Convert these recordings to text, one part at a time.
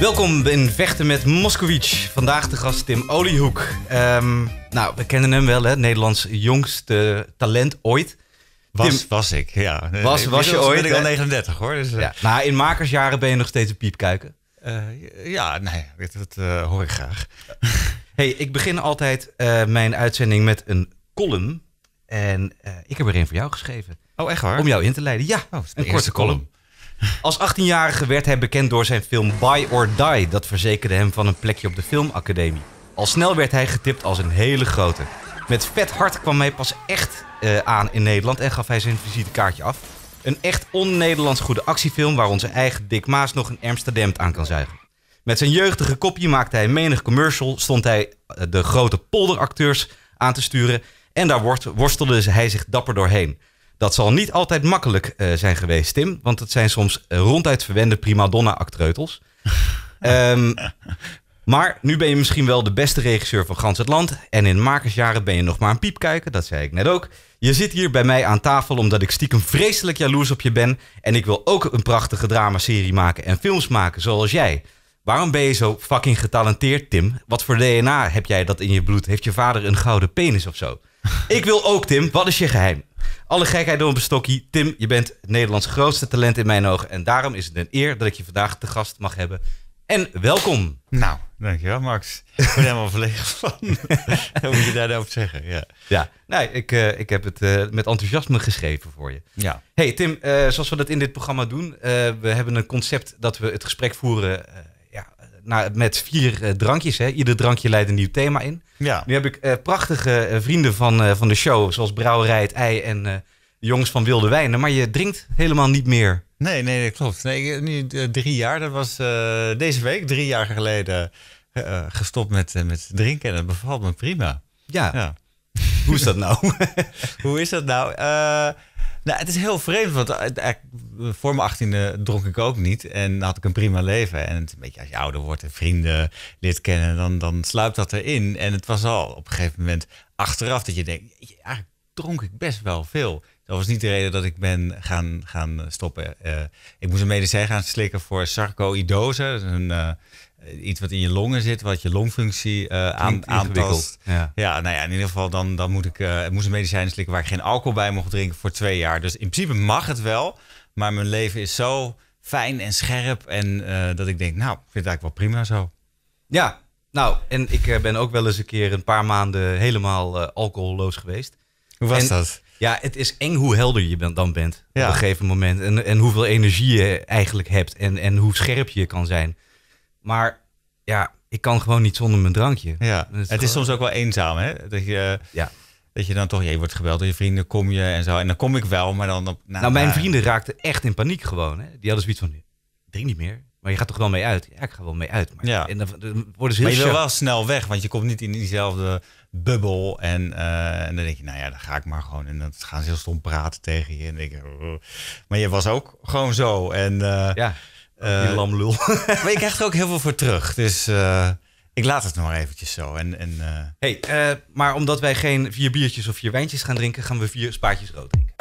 Welkom in Vechten met Moskowitz Vandaag de gast Tim Oliehoek. Ehm, nou, we kennen hem wel, hè? Nederlands jongste talent ooit. Was, Tim, was ik, ja. Was, was je ooit? ben ik al 39 hoor. Dus, ja. Maar eh. nou, in makersjaren ben je nog steeds een piepkuiken. Uh, eh, ja, nee, dat, eh, hoor ik graag. hey, ik begin altijd mijn uitzending met een column. En ik heb er een voor jou geschreven. Oh, echt waar? Om jou in te leiden. Ja, oh, een korte column. column. Als 18-jarige werd hij bekend door zijn film Buy or Die. Dat verzekerde hem van een plekje op de filmacademie. Al snel werd hij getipt als een hele grote. Met vet hart kwam hij pas echt eh, aan in Nederland en gaf hij zijn visitekaartje af. Een echt on-Nederlands goede actiefilm waar onze eigen Dick Maas nog een Amsterdam aan kan zuigen. Met zijn jeugdige kopje maakte hij menig commercial, stond hij eh, de grote polderacteurs aan te sturen en daar worstelde hij zich dapper doorheen. Dat zal niet altijd makkelijk eh, zijn geweest, Tim. Want het zijn soms eh, ronduit verwende donna actreutels ehm, maar nu ben je misschien wel de beste regisseur van gans het land. En in makersjaren ben je nog maar een piepkijker. Dat zei ik net ook. Je zit hier bij mij aan tafel omdat ik stiekem vreselijk jaloers op je ben. En ik wil ook een prachtige dramaserie maken en films maken zoals jij. Waarom ben je zo fucking getalenteerd, Tim? Wat voor DNA heb jij dat in je bloed? Heeft je vader een gouden penis of zo? ik wil ook, Tim. Wat is je geheim? Alle gekheid door een stokje. Tim, je bent het Nederlands grootste talent in mijn ogen. En daarom is het een eer dat ik je vandaag te gast mag hebben. En welkom. Nou, dankjewel Max. Ik ben helemaal verlegen van. Hoe moet je daar nou op zeggen? Ja, ja. Nee, nou, ik, eh, ik heb het eh, met enthousiasme geschreven voor je. Ja. Hey Tim, eh, zoals we dat in dit programma doen, we hebben een concept dat we het gesprek voeren nou, met vier eh, drankjes. Hè. Ieder drankje leidt een nieuw thema in. Ja. Nu heb ik eh, prachtige eh, vrienden van, van de show, zoals Brouwerij het Ei en de jongens van Wilde Wijnen. Maar je drinkt helemaal niet meer. Nee, nee, dat klopt. Nee, nu drie jaar, dat was deze week, drie jaar geleden, gestopt met, met drinken. En dat bevalt me prima. Ja. ja. Hoe is dat nou? Hoe is dat nou? Eh, nou, het is heel vreemd, want eh, eh, voor mijn achttiende dronk ik ook niet. En had ik een prima leven. En het een beetje als je ouder wordt en vrienden lid kennen, dan, dan sluipt dat erin. En het was al op een gegeven moment achteraf dat je denkt, eigenlijk dronk ik best wel veel. Dat was niet de reden dat ik ben gaan, gaan stoppen. ik moest een medicijn gaan slikken voor sarcoidose. een, eh, iets wat in je longen zit, wat je longfunctie uh, aantast. Ja. ja. nou ja, in ieder geval dan, dan moet ik uh, moest een medicijnen slikken waar ik geen alcohol bij mocht drinken voor twee jaar. Dus in principe mag het wel, maar mijn leven is zo fijn en scherp en dat ik denk, nou, ik vind het eigenlijk wel prima zo. Ja, nou, en ik ben ook wel eens een keer een paar maanden helemaal alcoholloos geweest. Hoe was dat? Ja, het is eng hoe helder je dan bent op een gegeven moment. En, en hoeveel energie je eigenlijk hebt en, en hoe scherp je kan zijn. Maar ja, ik kan gewoon niet zonder mijn drankje. Ja. het is soms ook wel eenzaam, hè? Dat je, ja. dat je dan toch, je wordt gebeld door je vrienden, kom je en zo. En dan kom ik wel, maar dan... Op, nou, nou, mijn vrienden raakten echt in paniek gewoon. Hè? Die hadden zoiets van, drink niet meer. Maar je gaat toch wel mee uit? Ja, ik ga wel mee uit. Maar, ja. en dan, worden ze maar je wil wel snel weg, want je komt niet in diezelfde bubbel. En, eh, en dan denk je, nou ja, dan ga ik maar gewoon. En dan gaan ze heel stom praten tegen je. En denk oh. Maar je was ook gewoon zo. En, eh, ja. Eh, die lamlul. maar je er ook heel veel voor terug. Dus eh, ik laat het nog maar eventjes zo. En, en, eh, hey, maar omdat wij geen vier biertjes of vier wijntjes gaan drinken, gaan we vier spaatjes rood drinken.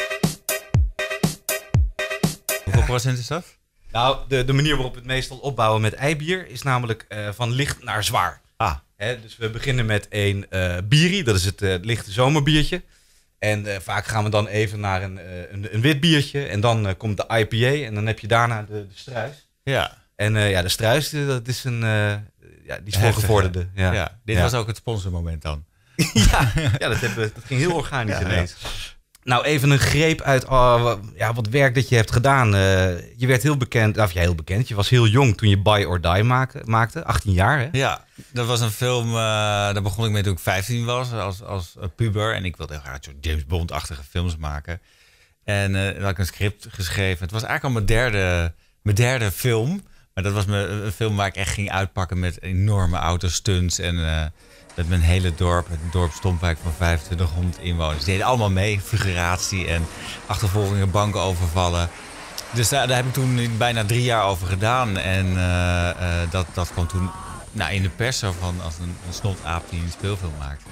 Hoeveel procent is dat? Nou, de, de manier waarop we het meestal opbouwen met eibier is namelijk van licht naar zwaar. Ah. dus we beginnen met een uh, bierie, dat is het uh, lichte zomerbiertje. En vaak gaan we dan even naar een, een, een, wit biertje en dan komt de IPA en dan heb je daarna de, de struis. Ja. En eh, ja, de struis, eh, dat is een, uh, ja, die voorgevorderde. Ja. ja. Dit was ook het sponsormoment dan. ja, ja dat, hebben, dat ging heel organisch ineens. Nou, even een greep uit oh, ja, wat werk dat je hebt gedaan. je werd heel bekend, of je heel bekend. Je was heel jong toen je Buy or Die maakte, maakte 18 jaar. Hè? Ja, dat was een film, daar begon ik mee toen ik 15 was, als, als puber. En ik wilde heel graag zo'n James Bond-achtige films maken. En dan had ik een script geschreven. Het was eigenlijk al mijn derde mijn derde film. Maar dat was mijn, eh, een film waar ik echt ging uitpakken met enorme auto-stunts En eh, met mijn hele dorp, het dorp Stompwijk van 2500 inwoners. Die deden allemaal mee. Figuratie en achtervolgingen, banken overvallen. Dus daar, heb ik toen bijna drie jaar over gedaan. En eh, dat, dat kwam toen nou, in de pers van als een, een snotaap die een speelfilm maakt.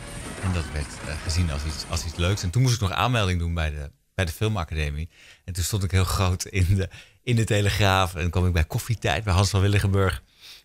En dat werd gezien als iets, als iets leuks. En toen moest ik nog aanmelding doen bij de, bij de Filmacademie. En toen stond ik heel groot in de, in de Telegraaf. En kwam ik bij Koffietijd bij Hans van Willigenburg.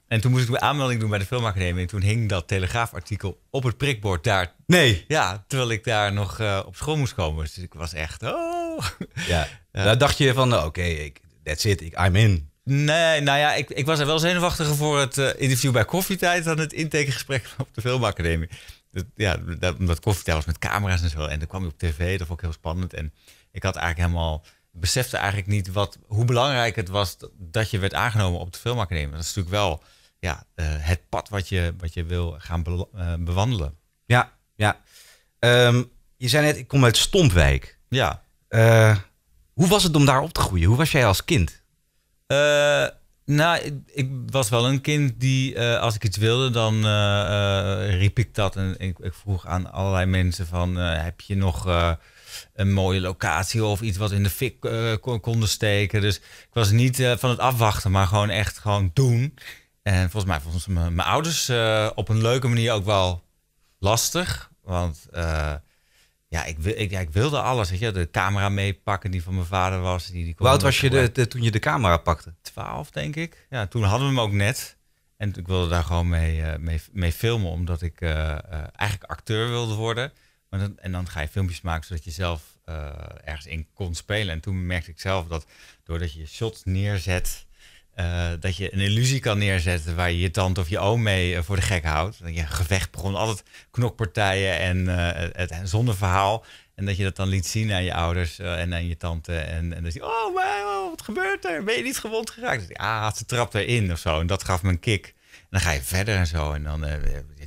En toen moest ik mijn aanmelding doen bij de filmacademie. En toen hing dat Telegraafartikel op het prikbord daar. Nee. Ja, terwijl ik daar nog eh, op school moest komen. Dus ik was echt, oh. Ja, daar nou dacht je van, nou, oké, ik that's it, ik, I'm in. Nee, nou ja, ik, ik was er wel zenuwachtiger voor het eh, interview bij Koffietijd... dan het intakegesprek op de filmacademie. Dat, ja, dat, Koffietijd was met camera's en zo. En dan kwam je op tv, dat vond ik heel spannend. En ik had eigenlijk helemaal besefte eigenlijk niet wat, hoe belangrijk het was dat je werd aangenomen op de filmacademie. Dat is natuurlijk wel ja, eh, het pad wat je, wat je wil gaan eh, bewandelen. Ja, ja. Ehm, je zei net, ik kom uit Stompwijk. Ja. Eh, hoe was het om daar op te groeien? Hoe was jij als kind? nou, ik, was wel een kind die, als ik iets wilde, dan riep ik dat. En ik, ik vroeg aan allerlei mensen van, heb je nog een mooie locatie of iets wat in de fik eh, kon, konden steken. Dus ik was niet eh, van het afwachten, maar gewoon echt gewoon doen. En volgens mij vonden mijn, ouders eh, op een leuke manier ook wel lastig. Want ja, ik, ik, ik wilde alles. Weet je, de camera meepakken die van mijn vader was. Die, die was je de, toen je de camera pakte? Twaalf, denk ik. Ja, toen hadden we hem ook net. En ik wilde daar gewoon mee, mee filmen, omdat ik eigenlijk acteur wilde worden en dan ga je filmpjes maken zodat je zelf eh, ergens in kon spelen. En toen merkte ik zelf dat doordat je shots neerzet, eh, dat je een illusie kan neerzetten waar je je tante of je oom mee eh, voor de gek houdt. Dat je gevecht begon altijd knokpartijen en het, het zonder verhaal. En dat je dat dan liet zien aan je ouders en aan je tante. En, en dan zei je, oh, wat gebeurt er? Ben je niet gewond geraakt? Ja, ah, ze trapt erin of zo. En dat gaf me een kick dan ga je verder en zo. En dan uh,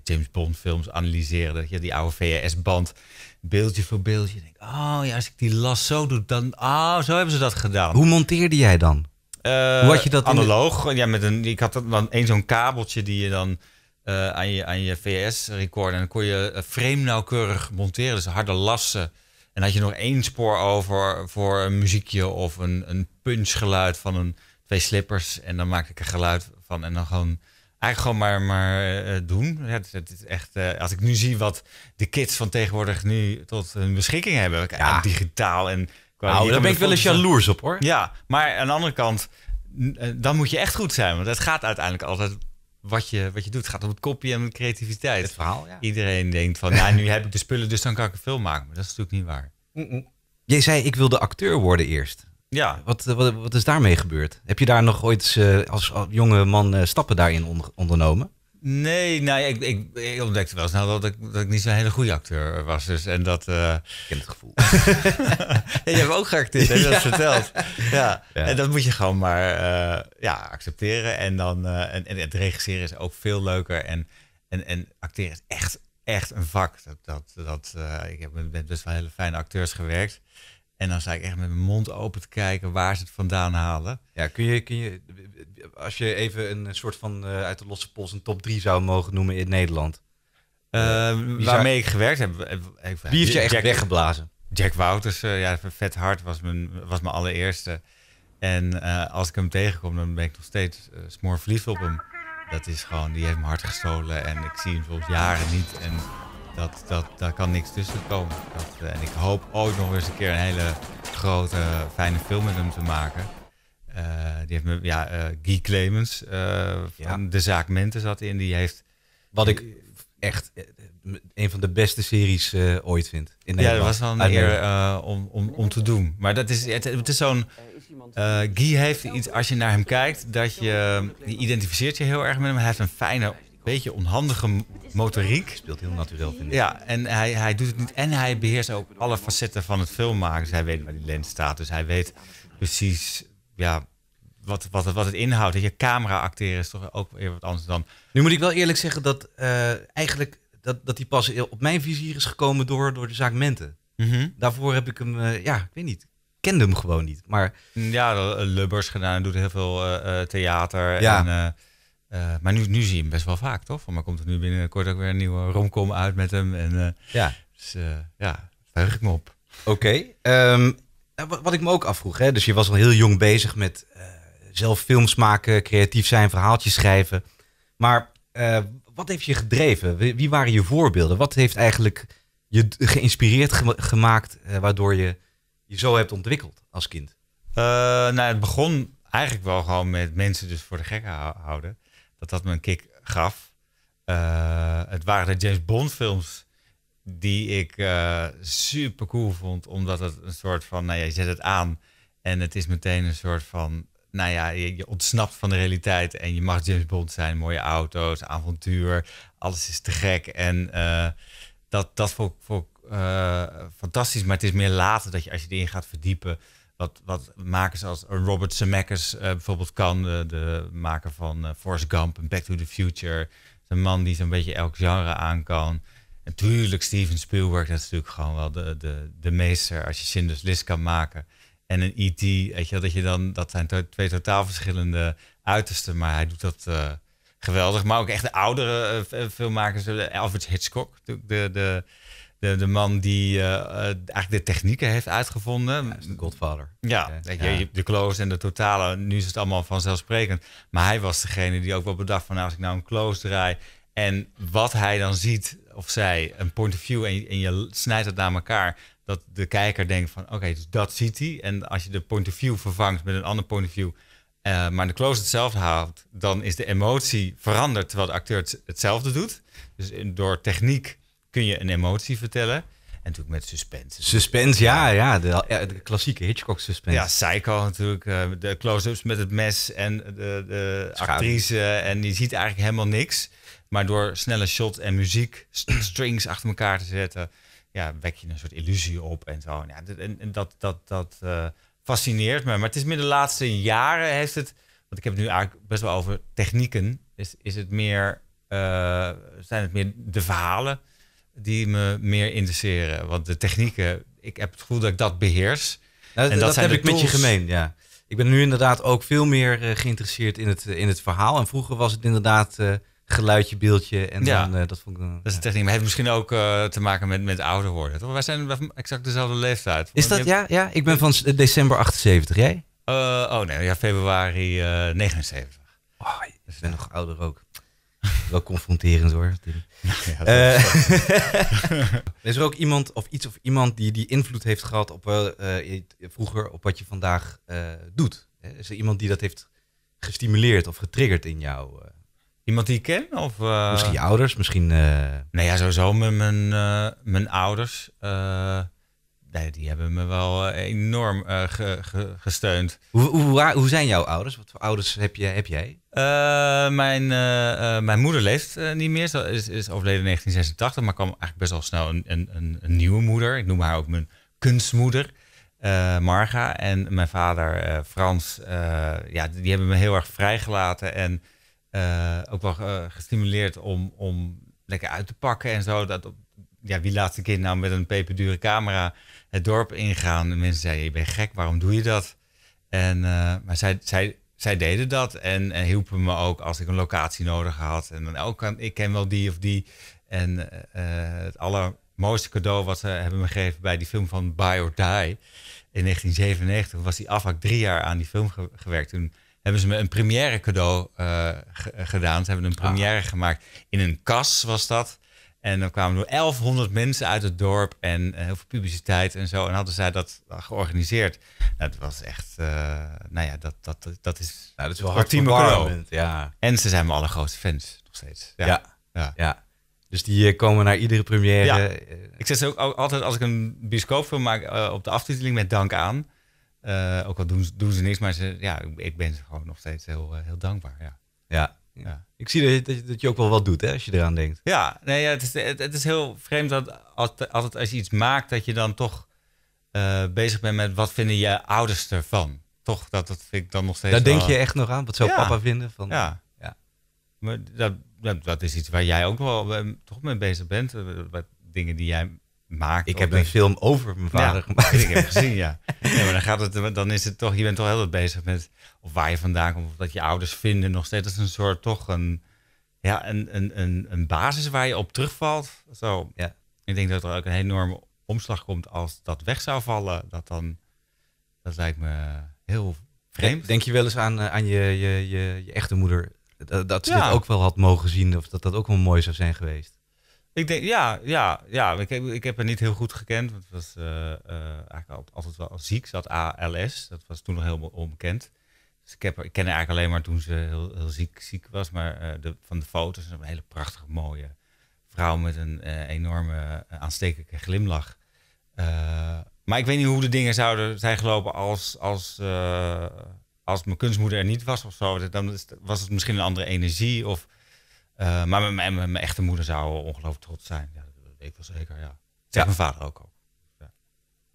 James Bond films analyseren. Dat je die oude VHS-band beeldje voor beeldje. Denk, oh ja, als ik die las zo doe, dan... ah, oh, zo hebben ze dat gedaan. Hoe monteerde jij dan? Uh, Hoe had je dat? Analoog. Ja, met een, ik had dan één zo'n kabeltje die je dan... Eh, aan je, aan je VS-recorder. En dan kon je frame nauwkeurig monteren. Dus harde lassen. En had je nog één spoor over voor een muziekje of een, een punchgeluid van een, twee slippers. En dan maakte ik een geluid van. En dan gewoon eigenlijk gewoon maar, maar eh, eh, doen. Het, het is echt, eh, als ik nu zie wat de kids van tegenwoordig nu tot hun beschikking hebben. Digitaal en... Qua, nou, daar ben ik wel eens jaloers op hoor. Ja, maar aan de andere kant, dan moet je echt goed zijn. Want het gaat uiteindelijk altijd wat je, wat je doet. Het gaat om het kopje en creativiteit. Het verhaal, ja. Iedereen denkt van, nou, nu heb ik de spullen, dus dan kan ik een film maken. Maar dat is natuurlijk niet waar. Mm Jij zei, ik wilde acteur worden eerst. Ja. Wat, eh, wat, wat is daarmee gebeurd? Heb je daar nog ooit eh, als jonge man eh, stappen daarin ondernomen? Nee, nou, ik, ik, ontdekte wel snel nou, dat ik, dat ik niet zo'n hele goede acteur was. Dus, en dat, uh... Ik heb het gevoel. ja, je hebt ook geacteerd, hè, dat verteld. Ja. en dat moet je gewoon maar ja, accepteren. En, dan, en, het regisseren is ook veel leuker. En, en, en acteren is echt, echt een vak. Dat, dat, dat, ik heb met best wel hele fijne acteurs gewerkt. En dan sta ik echt met mijn mond open te kijken waar ze het vandaan halen. Ja, kun je, kun je als je even een soort van eh, uit de losse pols een top 3 zou mogen noemen in Nederland? Eh, eh, waarmee ik gewerkt heb. Ik, Wie heeft je echt weggeblazen? Jack Wouters, uh, ja, Vet Hart was mijn, was mijn allereerste. En als ik hem tegenkom, dan ben ik nog steeds smoor verliefd op hem. Dat is gewoon, die heeft me hart gestolen en ik zie hem soms jaren niet. En dat, dat, daar kan niks tussen komen. Dat, eh, en ik hoop ooit nog eens een keer een hele grote, fijne film met hem te maken. Eh, die heeft me, ja, eh, Guy Clemens uh, de zaak Mente zat in. Die heeft. Wat ik echt een van de beste series ooit vind. In ja, dat was wel een eer om, om, om te doen. Maar dat is, het, is zo'n. Guy heeft iets, als je naar hem kijkt, dat je. die identificeert je heel erg met hem. Hij heeft een fijne beetje onhandige motoriek. Speelt heel natuurlijk, vind ik. Ja, en hij, hij doet het niet. En hij beheerst ook alle facetten van het filmmaken. Dus hij weet waar die lens staat. Dus hij weet precies ja, wat, wat, wat het inhoudt. Dat je camera acteren is toch ook weer wat anders dan... Nu moet ik wel eerlijk zeggen dat eh, eigenlijk dat, dat die pas op mijn vizier is gekomen door, door de zaak Mente. Mhm. Daarvoor heb ik hem, eh, ja, ik weet niet, kende hem gewoon niet. Maar... Ja, eh, Lubbers gedaan, doet heel veel uh, theater. Ja. Eh, maar nu, nu zie je hem best wel vaak, toch? Maar komt er nu binnenkort ook weer een nieuwe romcom uit met hem. En, eh, ja. Dus uh, ja, ik me op. Oké. Ehm, nou, wat, wat, ik me ook afvroeg, hè? dus je was al heel jong bezig met zelf films maken, creatief zijn, verhaaltjes schrijven. Maar wat heeft je gedreven? Wie, waren je voorbeelden? Wat heeft eigenlijk je geïnspireerd gemaakt, waardoor je je zo hebt ontwikkeld als kind? nou, het begon eigenlijk wel gewoon met mensen dus voor de gek houden dat dat me een kick gaf. Eh, het waren de James Bond films die ik uh, super cool vond, omdat het een soort van, nou ja, je zet het aan en het is meteen een soort van, nou ja, je, ontsnapt van de realiteit en je mag James Bond zijn, mooie auto's, avontuur, alles is te gek en eh, dat, dat vond ik, vond fantastisch, maar het is meer later dat je als je erin gaat verdiepen, wat, wat makers als Robert Zemeckis eh, bijvoorbeeld kan, eh, de, maker van Force eh, Forrest Gump en Back to the Future. Een man die zo'n beetje elk genre aan kan. Natuurlijk Steven Spielberg, dat is natuurlijk gewoon wel de, de, de meester als je Sinders List kan maken. En een E.T., weet je, dat, je dan, dat zijn twee totaal verschillende uitersten, maar hij doet dat geweldig. Maar ook echt de oudere filmmakers, Alfred Hitchcock, de, de de, man die eh, eh, eigenlijk de technieken heeft uitgevonden. Godfather. Ja, Je, de close en de totale. Nu is het allemaal vanzelfsprekend. Maar hij was degene die ook wel bedacht van... Nou, als ik nou een close draai... en wat hij dan ziet of zij, een point of view... en, je, je snijdt het naar elkaar... dat de kijker denkt van... oké, dus dat ziet hij. En als je de point of view vervangt met een ander point of view... Eh, maar de close hetzelfde haalt. dan is de emotie veranderd terwijl de acteur hetzelfde doet. Dus in, door techniek kun je een emotie vertellen. En natuurlijk met suspense. Suspense, ja, ja. De, klassieke Hitchcock suspense. Ja, Psycho natuurlijk. Eh, de close-ups met het mes en de, de actrice. En je ziet eigenlijk helemaal niks. Maar door snelle shots en muziek, strings achter elkaar te zetten... Ja, wek je een soort illusie op en zo. En, ja, en, dat, dat, dat eh, fascineert me. Maar het is meer de laatste jaren heeft het... Want ik heb het nu eigenlijk best wel over technieken. Is, is het meer... Eh, zijn het meer de verhalen die me meer interesseren. Want de technieken, ik heb het gevoel dat ik dat beheers. en dat, heb ik met je gemeen, ja. Ik ben nu inderdaad ook veel meer eh, geïnteresseerd in het, eh, in het verhaal. En vroeger was het inderdaad eh, geluidje, beeldje. En ja, dan, dat vond ik dan, Dat is techniek. Maar het heeft misschien ook te maken met, met ouder worden. Toch? Wij zijn exact dezelfde leeftijd. Is dat, ja, ja? Ik ben van december 78. Jij? oh nee, ja, februari 79. Oh, zijn dus ben nog ouder ook. wel confronterend hoor. Eh, is er ook iemand of iets of iemand die, die invloed heeft gehad op eh, eh, vroeger op wat je vandaag doet? Is er iemand die dat heeft gestimuleerd of getriggerd in jou? Iemand die ik ken? Of, Misschien je ouders, misschien. Nou ja, sowieso mijn, mijn, mijn ouders die hebben me wel eh, enorm eh, gesteund. Hoe, hoe, zijn jouw ouders? Wat voor ouders heb, je, heb jij? Eh, mijn, mijn moeder leeft niet meer. Ze is, is overleden in 1986, maar kwam eigenlijk best wel snel een, een, een nieuwe moeder. Ik noem haar ook mijn kunstmoeder, Marga. En mijn vader, Frans, ja, die hebben me heel erg vrijgelaten en ook wel gestimuleerd om, om lekker uit te pakken en zo. Dat ja, wie laat zijn kind nou met een peperdure camera het dorp ingaan. De mensen zeiden, je bent gek, waarom doe je dat? En, eh, maar zij, zij, zij deden dat en, hielpen me ook als ik een locatie nodig had. En dan ook, oh, ik ken wel die of die. En eh, eh, het allermooiste cadeau wat ze hebben me gegeven bij die film van Buy or Die in 1997 was die afhak drie jaar aan die film gewerkt. Toen hebben ze me een première cadeau gedaan. Ze hebben een première ah. gemaakt in een kas was dat. En dan kwamen er 1100 mensen uit het dorp en eh, heel veel publiciteit en zo. En hadden zij dat eh, georganiseerd. Nou, dat was echt, eh, nou ja, dat, dat, dat, is... Nou, dat is wel hard voor ja. En ze zijn mijn allergrootste fans nog steeds. Ja. ja, ja. Dus die komen naar iedere première. Ik zeg ze ook altijd, als ik een bioscoopfilm maak, op de aftiteling met dank aan. ook al doen, doen ze niks, maar ze, ja, ik ben ze gewoon nog steeds heel, heel dankbaar. Ja. ja, ja. Ik zie dat, je, ook wel wat doet hè, als je eraan denkt. Ja, nee, ja, het, is, het, is heel vreemd dat als, als, je iets maakt, dat je dan toch eh, bezig bent met wat vinden je ouders ervan. Toch, dat, dat vind ik dan nog steeds. Daar denk je echt nog aan, wat zou papa vinden? Van, ja. ja. Maar dat, dat, is iets waar jij ook wel eh, toch mee bezig bent. Eh, wat, dingen die jij ik heb een film over mijn vader gemaakt. Ik heb gezien, ja. maar dan, gaat het, dan is het toch, je bent toch heel wat bezig met of waar je vandaan komt, of dat je ouders vinden nog steeds een soort toch een, ja, een, een, een, basis waar je op terugvalt. Zo. Ja. Ik denk dat er ook een enorme omslag komt als dat weg zou vallen. Dat dan, dat lijkt me heel vreemd. Denk je wel eens aan, eh, aan je, je, je, echte moeder? Dat, ze ja. ook wel had mogen zien of dat dat ook wel mooi zou zijn geweest? Ik denk, ja, ja, ja. Ik heb, ik heb haar niet heel goed gekend. Want het was eh, eh, eigenlijk altijd wel ziek. Ze had ALS. Dat was toen nog helemaal onbekend. Dus ik, heb, ken haar eigenlijk alleen maar toen ze heel, heel ziek, ziek was. Maar eh, de, van de foto's, een hele prachtige, mooie vrouw met een enorme aanstekelijke glimlach. maar ik weet niet hoe de dingen zouden zijn gelopen als, als, als mijn kunstmoeder er niet was of zo. Dan was het misschien een andere energie of eh, maar mijn, mijn, echte moeder zou ongelooflijk trots zijn. Ja, dat weet ik wel zeker, ja. mijn vader ook al. Ja.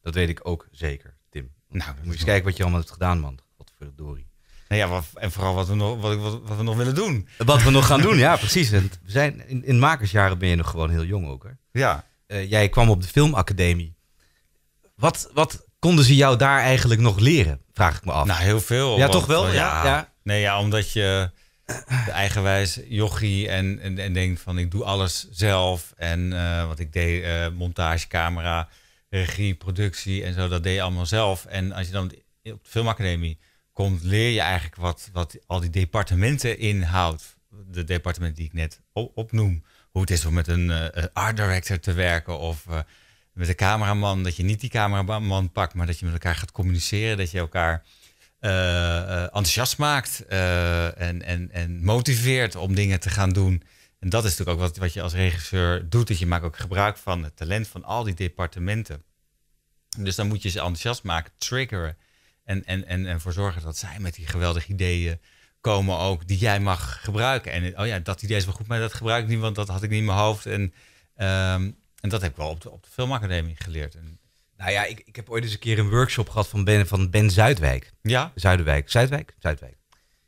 Dat weet ik ook zeker, Tim. Nou, moet je eens kijken wat je allemaal hebt gedaan, man. Wat voor dorie. Nou ja, wat, en vooral wat we, nog, wat, wat, wat, we nog willen doen. Wat we nog gaan doen, ja, precies. we zijn, in, in makersjaren ben je nog gewoon heel jong ook, hè? Ja. Eh, jij kwam op de filmacademie. Wat, wat konden ze jou daar eigenlijk nog leren? Vraag ik me af. Nou, heel veel. Ja, toch wel? Eh, ja. ja. Nee, ja, omdat je de eigenwijs jochie en, en, denkt van ik doe alles zelf. En eh, wat ik deed, uh, montage, camera, regie, productie en zo, dat deed je allemaal zelf. En als je dan op de filmacademie komt, leer je eigenlijk wat, wat al die departementen inhoudt. De departementen die ik net op, opnoem. Hoe het is om met een eh, art director te werken of met een cameraman. Dat je niet die cameraman pakt, maar dat je met elkaar gaat communiceren. Dat je elkaar eh, eh, enthousiast maakt eh, en, en, en motiveert om dingen te gaan doen. En dat is natuurlijk ook wat, wat je als regisseur doet. Dat je maakt ook gebruik van het talent van al die departementen. Dus dan moet je ze enthousiast maken, triggeren. En, en, en, en voor zorgen dat zij met die geweldige ideeën komen ook die jij mag gebruiken. En oh ja, dat idee is wel goed, maar dat gebruik ik niet, want dat had ik niet in mijn hoofd. En, ehm, en dat heb ik wel op de, op de filmacademie geleerd. En nou ja, ik, ik heb ooit eens een keer een workshop gehad van Ben, van ben Zuidwijk. Ja? Zuidwijk. Zuidwijk? Zuidwijk.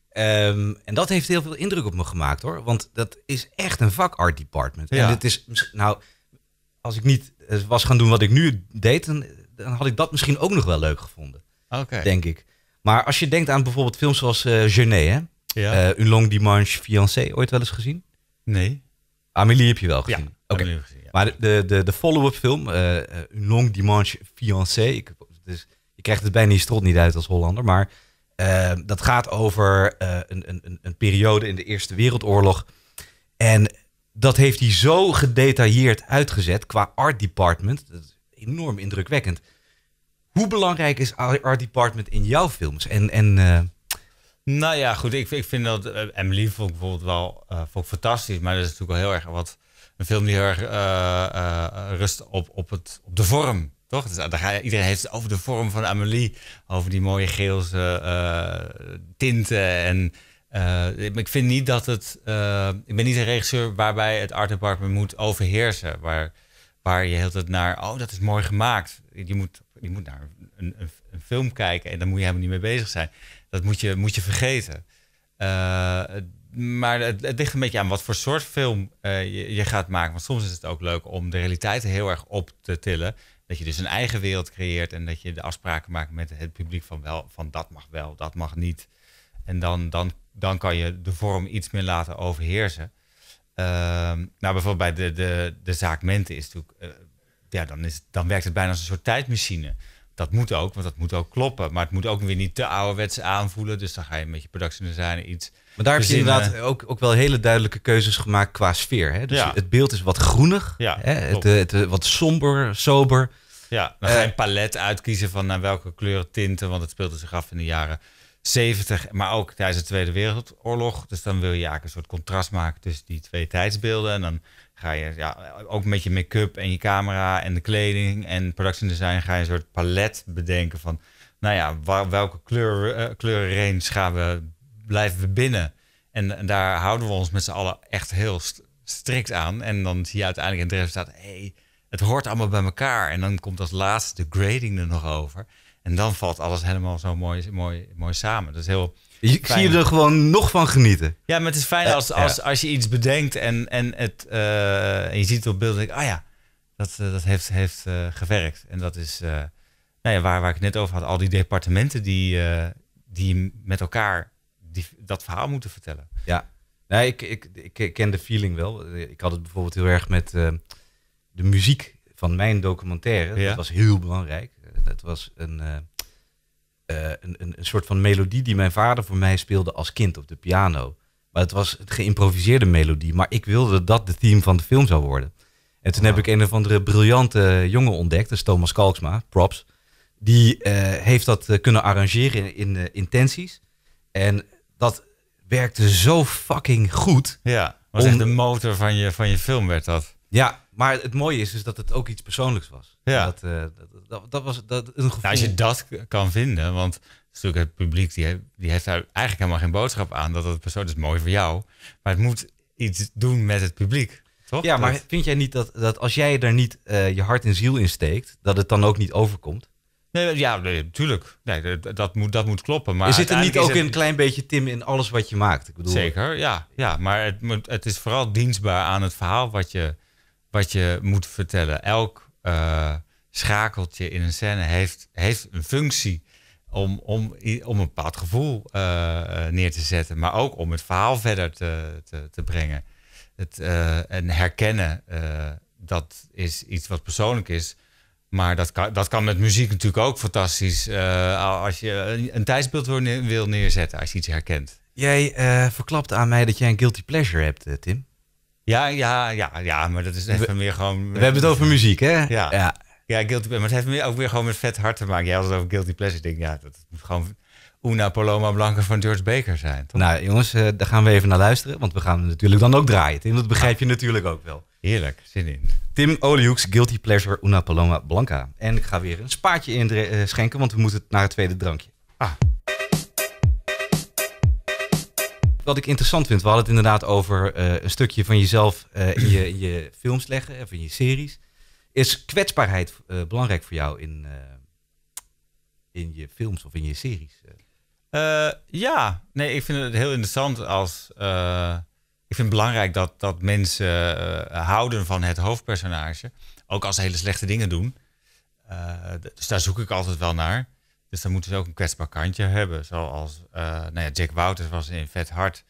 Ehm, en dat heeft heel veel indruk op me gemaakt hoor. Want dat is echt een vak art department. Ja. En dit is, nou, als ik niet eh, was gaan doen wat ik nu deed, dan, had ik dat misschien ook nog wel leuk gevonden. Oké. Denk ik. Maar als je denkt aan bijvoorbeeld films zoals uh, Genet, hè? Ja. Uh, Dimanche Fiancé, ooit wel eens gezien? Nee. Amélie heb je wel gezien. Ja, Oké. gezien. Maar de, de, de follow-up film, eh, eh, Long Dimanche Fiancé. Ik, dus, je krijgt het bijna niet uit als Hollander. Maar eh, dat gaat over een, een, een periode in de Eerste Wereldoorlog. En dat heeft hij zo gedetailleerd uitgezet qua art department. Dat is enorm indrukwekkend. Hoe belangrijk is art department in jouw films? En, en nou ja, goed. Ik, ik vind dat uh, Emily vond bijvoorbeeld wel vond fantastisch. Maar dat is natuurlijk wel heel erg wat een film die heel erg eh, eh, rust op, op, het, op de vorm. Toch? Dus eh, iedereen heeft het over de vorm van Amelie. Over die mooie geelse tinten. En ik vind niet dat het. ik ben niet een regisseur waarbij het art department moet overheersen. Waar, waar je heel tijd naar. Oh, dat is mooi gemaakt. Je moet, je moet naar een, een, film kijken en daar moet je helemaal niet mee bezig zijn. Dat moet je, moet je vergeten. Uh, maar het, het, ligt een beetje aan wat voor soort film eh, je, je, gaat maken. Want soms is het ook leuk om de realiteit heel erg op te tillen. Dat je dus een eigen wereld creëert en dat je de afspraken maakt met het publiek van wel, van dat mag wel, dat mag niet. En dan, dan, dan kan je de vorm iets meer laten overheersen. Ehm, nou, bijvoorbeeld bij de, de, de zaak Mente is natuurlijk, eh, ja, dan, is, dan werkt het bijna als een soort tijdmachine. Dat moet ook, want dat moet ook kloppen. Maar het moet ook weer niet te ouderwets aanvoelen. Dus dan ga je met je productiedesign iets maar daar heb je inderdaad eh, ook, ook wel hele duidelijke keuzes gemaakt qua sfeer. Hè? Dus het beeld is wat groenig, hè? Het, eh, het, eh, wat somber, sober. Ja, dan ga je een palet uitkiezen van naar welke kleuren tinten, want het speelde zich af in de jaren 70, maar ook tijdens de Tweede Wereldoorlog. Dus dan wil je eigenlijk een soort contrast maken tussen die twee tijdsbeelden. En dan ga je ja, ook met je make-up en je camera en de kleding en production design ga je een soort palet bedenken van, nou ja, welke kleur, uh, gaan we blijven we binnen. En, en, daar houden we ons met z'n allen echt heel strikt aan. En dan zie je uiteindelijk in het resultaat, hé, hey, het hoort allemaal bij elkaar. En dan komt als laatste de grading er nog over. En dan valt alles helemaal zo mooi, mooi, mooi samen. Dat is heel. Je, Zie je er gewoon nog van genieten? Ja, maar het is fijn eh, als, als, als je iets bedenkt en, en, het, en eh, je ziet het op beeld. Ah ja, dat, eh, dat heeft, heeft gewerkt. En dat is uh, nou ja, waar, waar ik net over had. Al die departementen die, die met elkaar die, dat verhaal moeten vertellen. Ja, nee, ik, ik, ik ken de feeling wel. Ik had het bijvoorbeeld heel erg met eh, de muziek van mijn documentaire. Dat was heel belangrijk. Eh, dat was eh, een, een, een, soort van melodie die mijn vader voor mij speelde als kind op de piano. Maar het was het geïmproviseerde melodie. Maar ik wilde dat de theme van de film zou worden. En toen heb ik een of andere briljante jongen ontdekt. Dat is Thomas Kalksma, props. Die heeft dat kunnen arrangeren in, in intenties. En dat werkte zo fucking goed. Ja, was om... de motor van je, van je film werd dat. Ja, maar het mooie is is dus dat het ook iets persoonlijks was. Ja. Dat, eh, dat, dat, was dat, een gevoel. Nou, als je dat kan vinden, want het, het publiek die heeft, die heeft daar eigenlijk helemaal geen boodschap aan dat het persoonlijk is mooi voor jou. Maar het moet iets doen met het publiek. Toch? Ja, maar vind jij niet dat, dat als jij er niet eh, je hart en ziel in steekt, dat het dan ook niet overkomt? Nee, ja, natuurlijk. Nee, dat, moet, dat moet kloppen. Maar je zit er niet ook in een klein beetje, Tim, in alles wat je maakt. Ik bedoel... Zeker, ja. ja maar het, het is vooral dienstbaar aan het verhaal wat je, wat je moet vertellen. Elk eh, schakeltje in een scène heeft, heeft een functie om, om, om een bepaald gevoel eh, eh, neer te zetten. Maar ook om het verhaal verder te, te, te brengen. Het, en herkennen, dat is iets wat persoonlijk is maar dat kan, dat kan met muziek natuurlijk ook fantastisch. Eh, als je een tijdsbeeld wil, neerzetten, als je iets herkent. Jij uh, verklapt aan mij dat jij een guilty pleasure hebt, eh, Tim. Ja, ja, ja, ja, maar dat is even meer gewoon... We hebben het over muziek, hè? Ja. ja. guilty pleasure. Maar het heeft ook weer gewoon met vet hart te maken. Jij had het over guilty pleasure. Ik denk, ja, dat moet gewoon Una Paloma Blanca van George Baker zijn. Toch? Nou jongens, eh, daar gaan we even naar luisteren. Want we gaan natuurlijk dan ook draaien. Tim, dat begrijp je natuurlijk ook wel. Heerlijk, zin in. Tim Olihoeks, Guilty Pleasure, Una Paloma Blanca. En ik ga weer een spaatje in eh, schenken, want we moeten naar het tweede drankje. Ah. Wat ik interessant vind, we hadden het inderdaad over eh, een stukje van jezelf in, je, je films leggen, of in je series. Is kwetsbaarheid belangrijk voor jou in, in je films of in je series? Eh, ja, nee, ik vind het heel interessant als. Eh, ik vind het belangrijk dat, dat mensen eh, houden van het hoofdpersonage. Ook als ze hele slechte dingen doen. dus daar zoek ik altijd wel naar. Dus dan moeten ze ook een kwetsbaar kantje hebben. Zoals nou ja, Jack Wouters was in Vet Hart.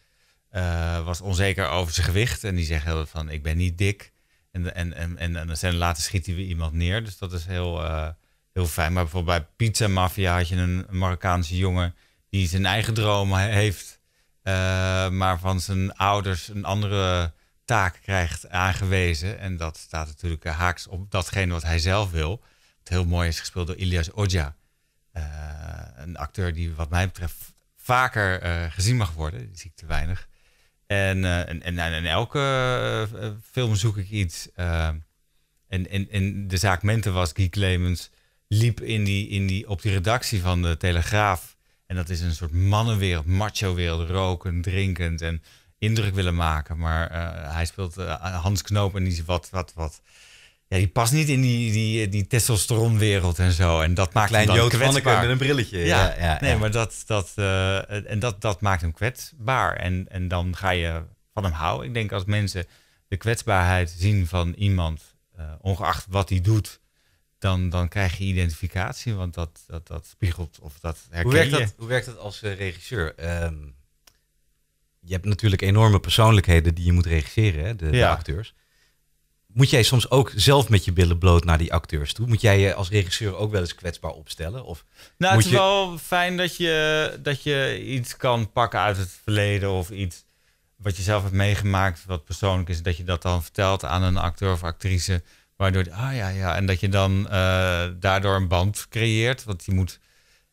was onzeker over zijn gewicht. En die zegt heel van: Ik ben niet dik. En, en, en, en, en dan later schiet hij weer iemand neer. Dus dat is heel, heel fijn. Maar bijvoorbeeld bij Pizza Mafia had je een Marokkaanse jongen die zijn eigen dromen heeft, eh, maar van zijn ouders een andere taak krijgt aangewezen. En dat staat natuurlijk eh, haaks op datgene wat hij zelf wil. Het heel mooi is gespeeld door Ilias Oja. Eh, een acteur die wat mij betreft vaker gezien mag worden. Die zie ik te weinig. En, en, en, elke film zoek ik iets. en, en, de zaak Mente was Guy Clemens liep in die, in die, op die redactie van de Telegraaf en dat is een soort mannenwereld, macho-wereld, roken, drinkend en indruk willen maken. Maar eh, hij speelt uh, Hans Knoop en die wat, wat, wat. Ja, die past niet in die, die, die testosteronwereld en zo. En dat maakt Klein hem dan kwetsbaar. met een brilletje. Ja, ja, nee, maar dat, dat, eh, en dat, dat maakt hem kwetsbaar. En, en dan ga je van hem houden. Ik denk als mensen de kwetsbaarheid zien van iemand, ongeacht wat hij doet dan, dan krijg je identificatie, want dat, dat, dat spiegelt of dat herken hoe werkt je. Dat, hoe werkt dat als eh, regisseur? Ehm, je hebt natuurlijk enorme persoonlijkheden die je moet regisseren, hè? De, acteurs. Moet jij soms ook zelf met je billen bloot naar die acteurs toe? Moet jij je als regisseur ook wel eens kwetsbaar opstellen? Of nou, het is wel fijn dat je, dat je iets kan pakken uit het verleden of iets wat je zelf hebt meegemaakt, wat persoonlijk is, dat je dat dan vertelt aan een acteur of actrice Waardoor, ah ja, ja. En dat je dan eh, daardoor een band creëert. Want die moet.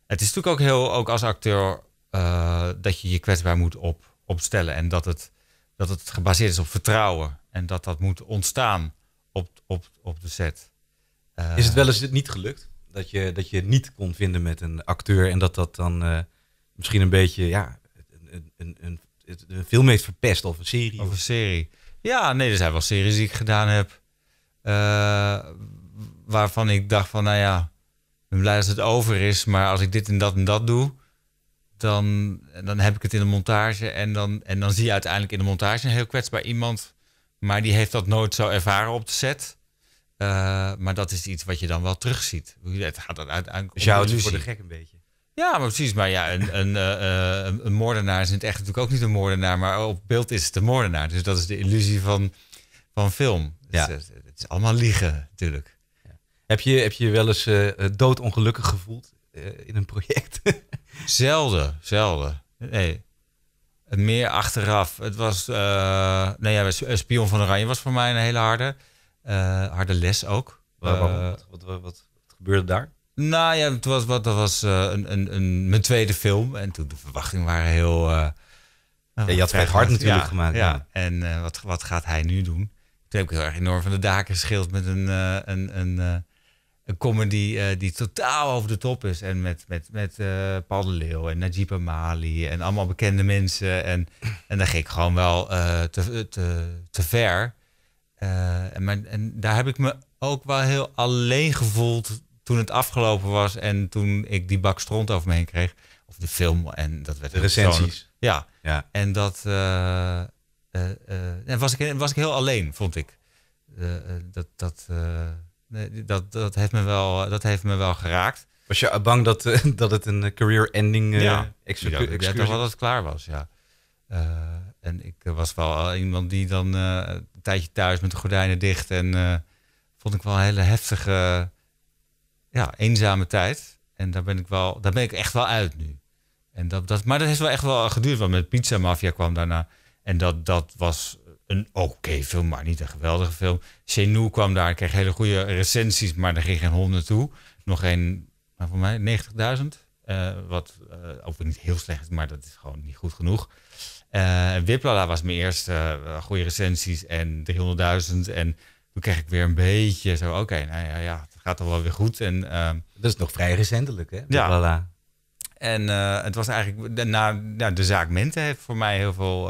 Het is natuurlijk ook heel, ook als acteur, eh, dat je je kwetsbaar moet op, opstellen. En dat het, dat het gebaseerd is op vertrouwen. En dat dat moet ontstaan op, op, op de set. is het eh, wel eens niet gelukt? Dat je, dat je niet kon vinden met een acteur en dat dat dan misschien een beetje, ja, een, een, een, een film heeft verpest of een serie. Of een serie. Ja, nee, er zijn wel series die ik gedaan heb. Eh, waarvan ik dacht van, nou ja, ik ben blij dat het over is. Maar als ik dit en dat en dat doe, dan, dan heb ik het in de montage. En dan, en dan zie je uiteindelijk in de montage een heel kwetsbaar iemand. Maar die heeft dat nooit zo ervaren op de set. Eh, maar dat is iets wat je dan wel terugziet. Het gaat dan uiteindelijk dus voor de gek een beetje. Ja, maar precies. Maar ja, een, eh, een, een, moordenaar is in het echt natuurlijk ook niet een moordenaar. Maar op beeld is het een moordenaar. Dus dat is de illusie van, van film. Ja. Dus, is allemaal liegen natuurlijk. Heb, je, heb je wel eens uh, doodongelukkig gevoeld eh, in een project? zelden, zelden. Nee. Meer achteraf. Het was, uh, nou ja, Spion van Oranje was voor mij een hele harde, harde les ook. Wat, wat, wat, gebeurde daar? Nou ja, het was, wat, dat was een, een, een, mijn tweede film. En toen de verwachtingen waren heel... ja, je had het nou, hard natuurlijk gemaakt. Ja. En wat, wat gaat hij nu doen? Toen heb ik heel erg enorm van de daken geschild met een, eh, een, een, uh, een comedy eh, die totaal over de top is. En met, met, met Paul de Leeuw en Najib Amali en allemaal bekende mensen. En, en daar ging ik gewoon wel te, te, te ver. en, maar, en daar heb ik me ook wel heel alleen gevoeld toen het afgelopen was. En toen ik die bak stront over me heen kreeg. Of de film. En dat werd de recensies. Ja. ja. En dat... Eh, eh, en was ik, was ik heel alleen, vond ik. Eh, dat, dat, nee, dat, dat, heeft me wel, dat heeft me wel geraakt. Was je bang dat, dat het een career-ending uh, ja. ik was? Ja, dat het klaar was, ja. en ik was wel iemand die dan uh, een tijdje thuis met de gordijnen dicht. En vond ik wel een hele heftige, ja, eenzame tijd. En daar ben ik, wel, daar ben ik echt wel uit nu. En dat, dat, maar dat heeft wel echt wel geduurd. Want met Pizza Mafia kwam daarna. En dat, dat was een oké film, maar niet een geweldige film. Chenou kwam daar, kreeg hele goede recensies, maar daar ging geen hond naartoe. Nog geen, maar voor mij, 90.000. Eh, wat uh, ook niet heel slecht is, maar dat is gewoon niet goed genoeg. Uh, was mijn eerste goede recensies en 300.000. En toen kreeg ik weer een beetje zo, oké, nou ja, ja, het gaat al wel weer goed. En, ehm, dat is nog vrij recentelijk, hè? Wiplala. Ja. En het was eigenlijk, na, de zaak Mente heeft voor mij heel veel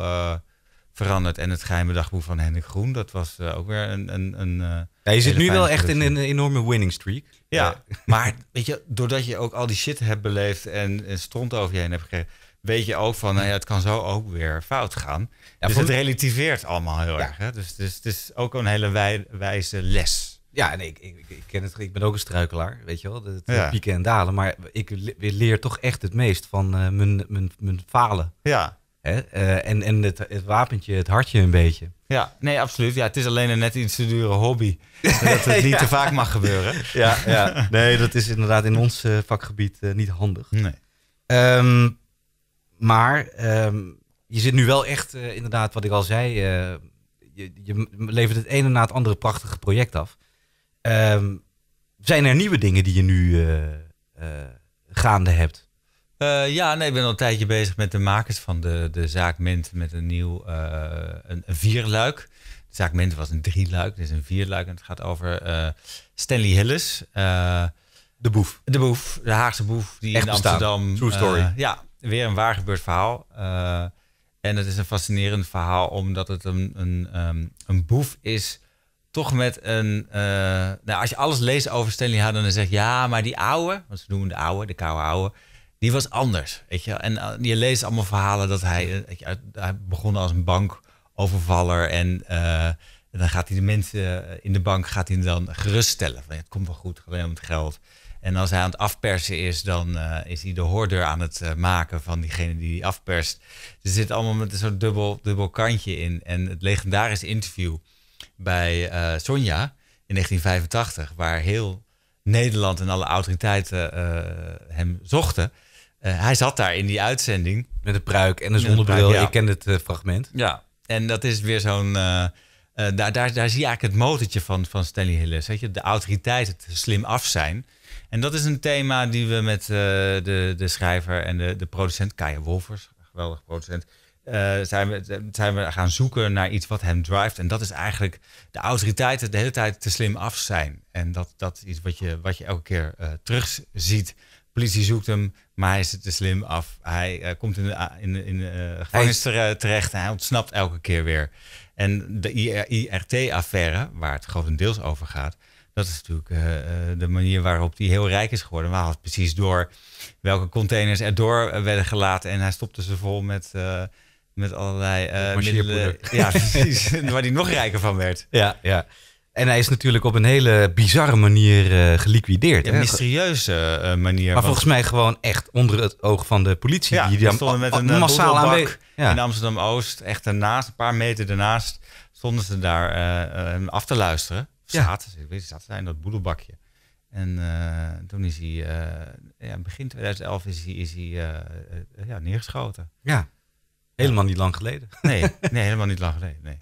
veranderd. En het geheime dagboek van Henning Groen, dat was eh, ook weer een... een, een eh, je zit nu wel echt in een enorme winning streak. Ja, maar weet je, doordat je ook al die shit hebt beleefd en, en stront over je heen hebt gekregen... weet je ook van, nou ja, het kan zo ook weer fout gaan. Ja, dus het relativeert allemaal heel erg. Hè? Dus, dus het is ook een hele wij, wijze les. Ja, en ik, ik, ik, ken het, ik ben ook een struikelaar, weet je wel, het pieken en dalen. Maar ik leer toch echt het meest van eh, mijn, mijn, mijn falen. Ja. Hè? Eh, en en het, het wapentje, het hartje een beetje. Ja, nee, absoluut. Ja, het is alleen een net iets te dure hobby. dat het niet te vaak mag gebeuren. ja, ja, nee, dat is inderdaad in ons eh, vakgebied eh, niet handig. Nee. Ehm, maar ehm, je zit nu wel echt, inderdaad, wat ik al zei, je, je, levert het ene na het andere prachtige project af. Ehm, zijn er nieuwe dingen die je nu gaande hebt? Eh, ja, nee, ik ben al een tijdje bezig met de makers van de, de zaak Mint met een nieuw eh, een, vierluik. De zaak Mint was een drieluik, dit is een vierluik. En het gaat over eh, Stanley Hillis. de boef. De boef, de Haagse boef die Echt in Amsterdam... True story. ja, weer een waargebeurd verhaal. en het is een fascinerend verhaal omdat het een, een, ehm, een boef is toch met een. nou, als je alles leest over Stanley Hadden, dan zeg je ja, maar die oude, want ze noemen de oude, de koude oude die was anders. Weet je? En eh, je leest allemaal verhalen dat hij, weet eh, je, hij begon als een bankovervaller. En, eh, dan gaat hij de mensen in de bank gaat hij dan geruststellen. Van, het komt wel goed, gewoon het geld. En als hij aan het afpersen is, dan is hij de hoorder aan het maken van diegene die hij afperst. Er zit allemaal met soort dubbel, dubbel kantje in. En het legendarische interview bij Sonja in 1985, waar heel Nederland en alle autoriteiten hem zochten. Eh, hij zat daar in die uitzending. Met een pruik en de zonnebril. Ik ken het eh, fragment. Ja, en dat is weer zo'n... Eh, daar, daar, daar, zie je eigenlijk het motortje van, van Stanley Hillis. Weet je? De autoriteit, het slim af zijn. En dat is een thema die we met de, de schrijver en de, de producent, Kaya Wolvers, geweldig producent, uh, zijn, we, zijn we gaan zoeken naar iets wat hem drijft. En dat is eigenlijk de autoriteit, de hele tijd te slim af zijn. En dat, dat is iets wat je, wat je elke keer terugziet politie zoekt hem, maar hij is te slim af. Hij eh, komt in de, in, in de eh, gevangenis terecht en hij ontsnapt elke keer weer. En de IRT-affaire, waar het grotendeels over gaat, dat is natuurlijk eh, de manier waarop hij heel rijk is geworden. Maar het had precies door welke containers er door werden gelaten en hij stopte ze vol met, met allerlei middelen. Ja, precies. waar hij nog rijker van werd. Ja, ja. En hij is natuurlijk op een hele bizarre manier eh, geliquideerd. Een mysterieuze eh, manier. Maar volgens mij gewoon echt onder het oog van de politie. Ja, die, daar stonden met een eh, massaal aanwezig ja. in Amsterdam-Oost. Echt daarnaast, een paar meter daarnaast, stonden ze daar uh, af te luisteren. zaten ze, zaten ze in dat boedelbakje. En toen is hij, ja, begin 2011 is hij, is hij ja, neergeschoten. Ja, helemaal niet lang geleden. Nee, nee helemaal niet lang geleden. Nee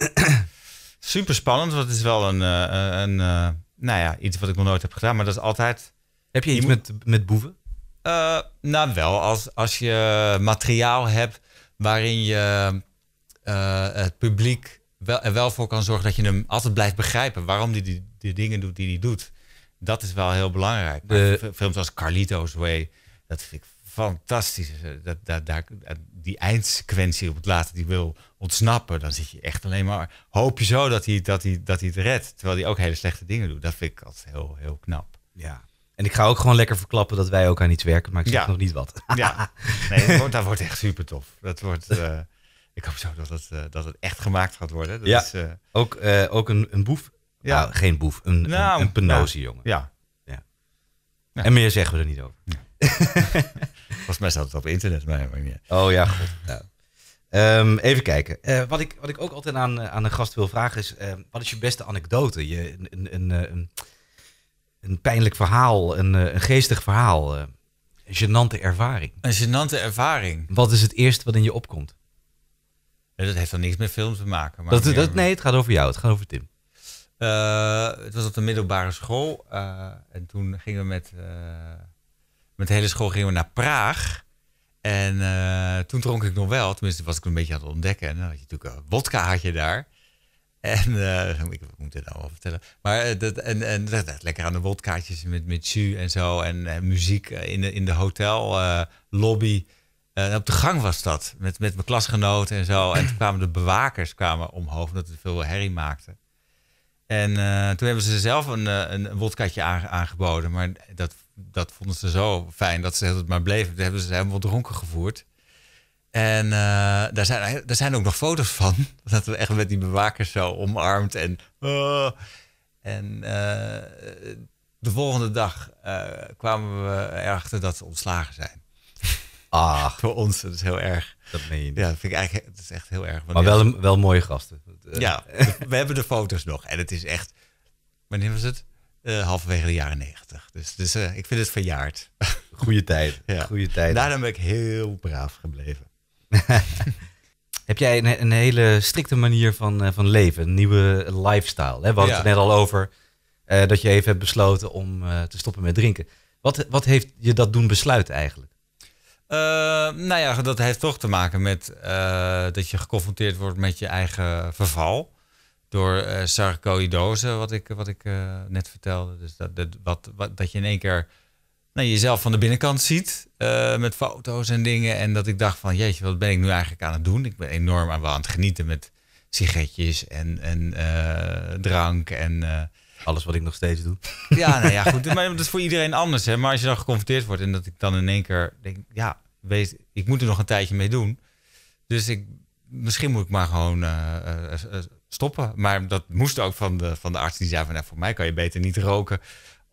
super spannend, want het is wel een, eh, een, eh, nou ja, iets wat ik nog nooit heb gedaan. Maar dat is altijd... Heb je iets met, met boeven? Eh, nou, wel. Als, als je materiaal hebt waarin je het publiek wel, er wel voor kan zorgen dat je hem altijd blijft begrijpen waarom hij die, die, dingen doet die hij doet. Dat is wel heel belangrijk. De... Films als Carlito's Way, dat vind ik fantastisch. Dat, dat, daar, die eindsequentie op het laatste die wil ontsnappen, dan zit je echt alleen maar. Hoop je zo dat hij, dat hij, dat hij het redt. Terwijl hij ook hele slechte dingen doet. Dat vind ik altijd heel, heel knap. Ja. En ik ga ook gewoon lekker verklappen dat wij ook aan iets werken, maar ik zeg nog niet wat. ja, nee, dat, dat wordt echt super tof. Dat wordt. Eh, ik hoop zo dat het, eh, dat het echt gemaakt gaat worden. Dat ja, is, eh, ook, ook een, een boef. Ja. Nou, geen boef, een, nou, een, een penose, jongen. Ja. ja. En meer zeggen we er niet over. Volgens mij staat het op internet. Maar, Oh ja, goed. Ah. Nou. Ehm, even kijken. Eh, wat, ik, wat ik ook altijd aan, eh, aan een gast wil vragen is: ehm, wat is je beste anekdote? Je, een, een, een, een pijnlijk verhaal, een, eh, een geestig verhaal. een genante ervaring. Een genante ervaring. Wat is het eerste wat in je opkomt? Dat heeft dan niks met films te maken. Maar dat, dat, nee, het gaat over jou, het gaat over Tim. het was op de middelbare school en toen gingen we met met de hele school gingen we naar Praag. En eh, toen dronk ik nog wel. Tenminste, was ik een beetje aan het ontdekken. En dan had je natuurlijk wodka had je daar. En uh, ik moet het nou wel vertellen. Maar eh, dat, en, en dat, lekker aan de wodkaatjes met, met jus en zo. En, muziek in de, in de hotellobby. Uh, op de gang was dat. Met, met mijn klasgenoten en zo. En toen kwamen de bewakers kwamen omhoog. Omdat het veel herrie maakte. En toen hebben ze zelf een, een, een wodkaatje aangeboden. Maar dat dat vonden ze zo fijn dat ze het maar bleven. Ze hebben ze helemaal dronken gevoerd. En uh, daar, zijn, daar zijn ook nog foto's van. Dat we echt met die bewakers zo omarmd. En, eh. en eh, de volgende dag kwamen we erachter dat ze ontslagen zijn. Ach. Voor ons, dat is heel erg. Dat meen je niet. Ja, dat vind ik eigenlijk is echt heel erg. Maar wel, wel mooie gasten. Ja, we hebben de foto's nog. En het is echt... Wanneer was het? uh, halverwege de jaren 90, Dus, dus eh, ik vind het verjaard. Goede tijd. Goede tijd. Daarom ben ik heel braaf gebleven. Heb jij een, een, hele strikte manier van, eh, van leven, een nieuwe lifestyle? Hè? We hadden het net al over dat je even hebt besloten om te stoppen met drinken. Wat, wat heeft je dat doen besluiten eigenlijk? nou ja, dat heeft toch te maken met dat je geconfronteerd wordt met je eigen verval door uh, wat ik, wat ik eh, net vertelde. Dus dat, dat, wat, wat, dat je in één keer nou, jezelf van de binnenkant ziet uh, met foto's en dingen. En dat ik dacht van, jeetje, wat ben ik nu eigenlijk aan het doen? Ik ben enorm aan, aan het genieten met sigaretjes en, en drank en... alles wat ik nog steeds doe. Ja, nou ja, goed. Maar dat is voor iedereen anders. Hè? Maar als je dan geconfronteerd wordt en dat ik dan in één keer denk... ja, weet, ik moet er nog een tijdje mee doen. Dus ik, misschien moet ik maar gewoon stoppen. Maar dat moest ook van de, van de arts. Die zei van, nou, voor mij kan je beter niet roken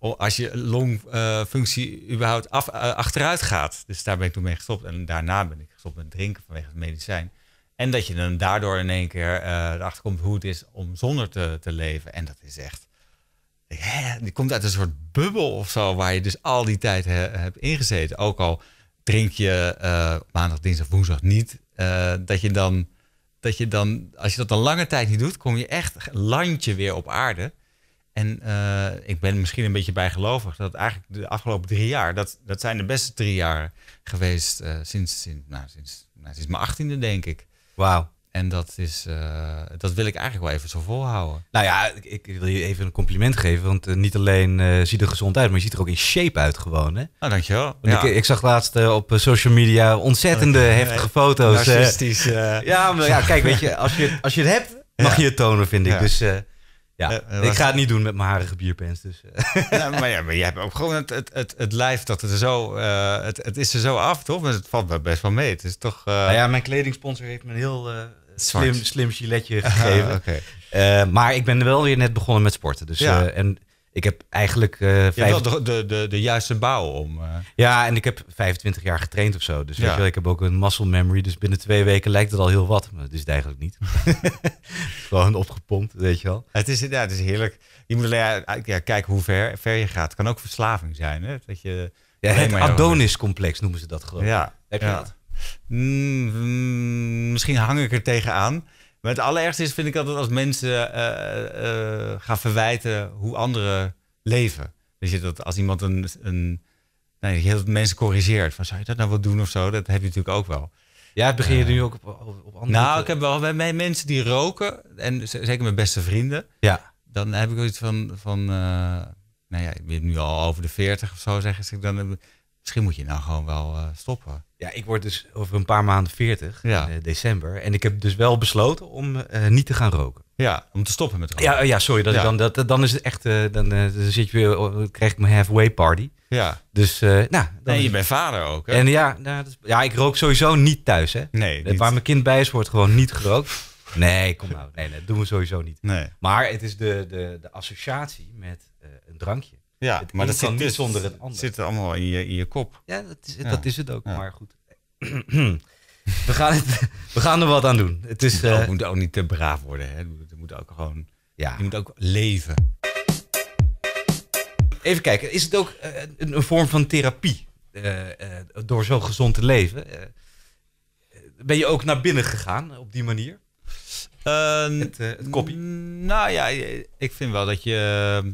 als je longfunctie eh, überhaupt af, eh, achteruit gaat. Dus daar ben ik toen mee gestopt. En daarna ben ik gestopt met drinken vanwege het medicijn. En dat je dan daardoor in één keer eh, erachter komt hoe het is om zonder te, te leven. En dat is echt... Hè, die komt uit een soort bubbel of zo... waar je dus al die tijd hebt ingezeten. Ook al drink je maandag, dinsdag, woensdag niet... dat je dan dat je dan, als je dat een lange tijd niet doet, kom je echt landje weer op aarde. En eh, ik ben misschien een beetje bijgelovig dat eigenlijk de afgelopen drie jaar, dat, dat zijn de beste drie jaar geweest eh, sinds, sinds, nou, sinds, nou, sinds mijn achttiende, denk ik. Wauw. En dat, is, eh, dat wil ik eigenlijk wel even zo volhouden. Nou ja, ik, ik wil je even een compliment geven. Want eh, niet alleen eh, ziet er gezond uit, maar je ziet er ook in shape uit gewoon. Hè? Oh, dankjewel. ja. ik, ik, zag laatst op social media ontzettende heftige foto's. Narcistisch. ja, maar ja, kijk, weet je, als je, als je het hebt, mag je het tonen, vind ik. Dus ja, ik ga het niet doen met mijn harige bierpens. Dus. maar, ja, maar je hebt ook gewoon het, het, het, het lijf dat het er zo... het, het is er zo af, toch? Maar het valt me best wel mee. Het is toch... Nou ja, mijn kledingsponsor heeft me een heel slim, slim giletje gegeven. Eh, maar ik ben wel weer net begonnen met sporten. Dus, ja. Eh, en ik heb eigenlijk... Eh, de, de, de, de, juiste bouw om... Ja, en ik heb 25 jaar getraind of zo. Dus ja. weet je wel, ik heb ook een muscle memory. Dus binnen twee weken lijkt het al heel wat. Maar dat is het eigenlijk niet. Gewoon opgepompt, weet je wel. Het is, ja, het is heerlijk. Je moet ja, kijken hoe ver, ver je gaat. Het kan ook verslaving zijn. Hè? Dat je... Ja, het Adonis-complex noemen ze dat gewoon. Ja, heb je dat? Mm, mm, misschien hang ik er tegenaan. Maar het allerergste is, vind ik altijd als mensen eh, eh, eh, gaan verwijten hoe anderen leven. Dus je dat als iemand een, een heel mensen corrigeert. Van zou je dat nou wel doen of zo? Dat heb je natuurlijk ook wel. Ja, begin je nu ook op, op andere... Nou, ik heb wel bij mensen die roken, en zeker mijn beste vrienden, ja. dan heb ik wel iets van, van nou ja, ik ben nu al over de 40 of zo, zeg ik Dan, misschien moet je nou gewoon wel eh, stoppen. Ja, ik word dus over een paar maanden 40 ja. Eh, december. En ik heb dus wel besloten om eh, niet te gaan roken. Ja, om te stoppen met roken. Ja, oh ja sorry. Dat Ik dan, dat, dan is het echt. dan, zit je weer, krijg ik mijn halfway party. Ja. Dus, nou. nee, je bent vader ook. Hè? En ja, nou, ja, ik rook sowieso niet thuis. Hè? Nee. Waar mijn kind bij is, wordt gewoon niet gerookt. nee, kom nou. Nee, dat doen we sowieso niet. Nee. Maar het is de, de, de associatie met een drankje. Ja, het maar dat zit niet dus- zonder het ander. zit allemaal in je, in je kop. Ja, dat is, Dat is het ook. Maar goed. we, gaan het, we gaan er wat aan doen. Het is, moet, oh, eh, ook, moet ook niet te braaf worden. Hè? Je moet ook gewoon. Ja. Je moet ook leven. Even kijken, is het ook eh, een, vorm van therapie eh, door zo gezond te leven? ben je ook naar binnen gegaan op die manier? Ehm, het, het kopje? Nou ja, ik vind wel dat je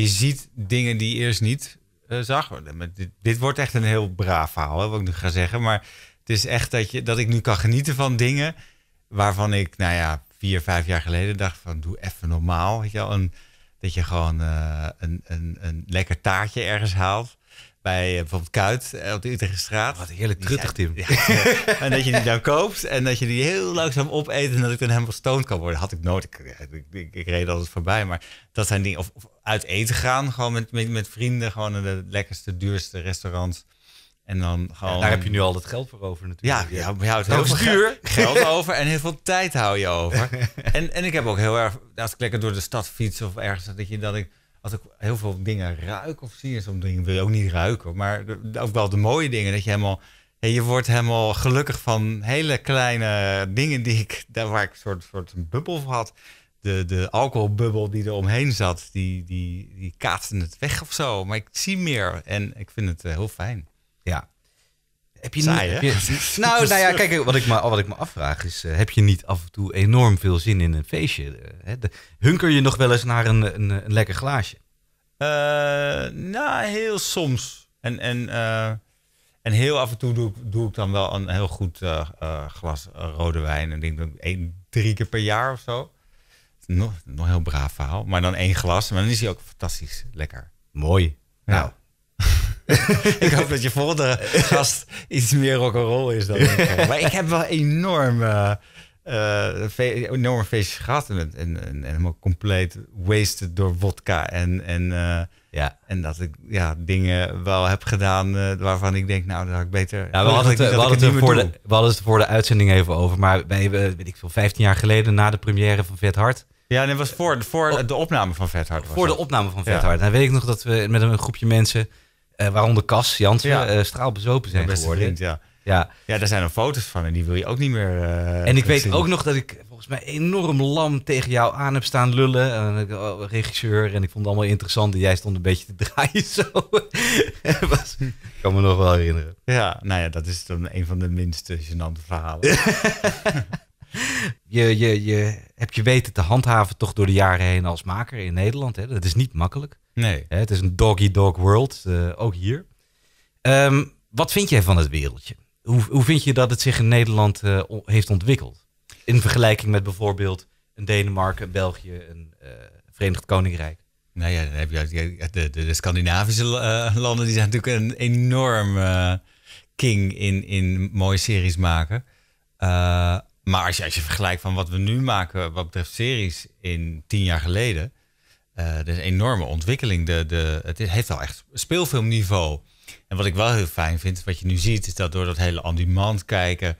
je ziet dingen die je eerst niet eh, zag. Dit, dit, wordt echt een heel braaf verhaal, hè, wat ik nu ga zeggen. Maar het is echt dat, je, dat ik nu kan genieten van dingen waarvan ik, nou ja, vier, vijf jaar geleden dacht van doe even normaal. Weet je wel? dat je gewoon eh, een, een, een lekker taartje ergens haalt bij eh, bijvoorbeeld Kuit eh, op de Utrechtse straat. Wat heerlijk truttig, Tim. en dat je die dan koopt en dat je die heel langzaam opeet en dat ik dan helemaal stoned kan worden. Had ik nooit. Ik, ik, ik, reed altijd voorbij, maar dat zijn dingen. Of, uit eten gaan, gewoon met, met, met, vrienden, gewoon in de lekkerste, duurste restaurants. En dan gewoon... daar heb je nu al dat geld voor over natuurlijk. Ja, je houdt heel veel geld, geld over en heel veel tijd hou je over. en, en ik heb ook heel erg, als ik lekker door de stad fiets of ergens, dat, je, dat ik als ik heel veel dingen ruik of zie, zo'n dingen wil je ook niet ruiken. Maar ook wel de mooie dingen, dat je helemaal... Je wordt helemaal gelukkig van hele kleine dingen die ik, daar waar ik een soort, soort een bubbel van had. De, de alcoholbubbel die er omheen zat, die, die, die kaatste het weg of zo. Maar ik zie meer en ik vind het eh, heel fijn. Ja, heb je niet, nou, nou, ja, dus, eh, kijk, wat ik me, wat ik me afvraag is... Eh, heb je niet af en toe enorm veel zin in een feestje? Eh, hè? hunker je nog wel eens naar een, een, een lekker glaasje? Uh, nou, heel soms. En, en, en heel af en toe doe, doe ik dan wel een heel goed glas rode wijn. En denk dan één, drie keer per jaar of zo. Nog, nog heel braaf verhaal. Maar dan één glas. Maar dan is hij ook fantastisch lekker. Mooi. Nou... ik hoop dat je volgende gast iets meer rock'n'roll is dan ik. Maar ik heb wel enorm, uh, enorme feestjes gehad. En, en, en, helemaal compleet wasted door vodka. En, en, eh, ja. en dat ik ja, dingen wel heb gedaan waarvan ik denk, nou, dat had ik beter... Ja, we, hadden het, we, hadden voor de, we hadden het voor de uitzending even over. Maar bij, weet ik veel, 15 jaar geleden, na de première van Vet Hart... Ja, en dat was voor, voor de opname van Hart Voor de opname van Vet Ja. Dan weet ik nog dat we met een groepje mensen eh, waaronder Cas Jans ja. Eh, straalbezopen zijn geworden. ja. Ja. ja, daar zijn er foto's van en die wil je ook niet meer. Eh, en ik weet ook nog dat ik volgens mij enorm lam tegen jou aan heb staan lullen. En, oh, regisseur, en ik vond het allemaal interessant. En jij stond een beetje te draaien zo. Was, kan me nog wel herinneren. Ja, nou ja, dat is dan een van de minste gênante verhalen. je, je, je hebt je weten te handhaven toch door de jaren heen als maker in Nederland. Hè? Dat is niet makkelijk. Nee. Hè, het is een doggy-dog world, eh, ook hier. Ehm, wat vind jij van het wereldje? Hoe, hoe vind je dat het zich in Nederland eh, heeft ontwikkeld? In vergelijking met bijvoorbeeld een Denemarken, een België, een eh, Verenigd Koninkrijk? Nou ja, dan heb je de, de, de Scandinavische landen die zijn natuurlijk een enorm king in, in mooie series maken. maar als je, als je vergelijkt van wat we nu maken wat betreft series in tien jaar geleden, uh, er is een enorme ontwikkeling. De, de, het heeft wel echt speelfilmniveau. En wat ik wel heel fijn vind, wat je nu ziet, is dat door dat hele on-demand kijken,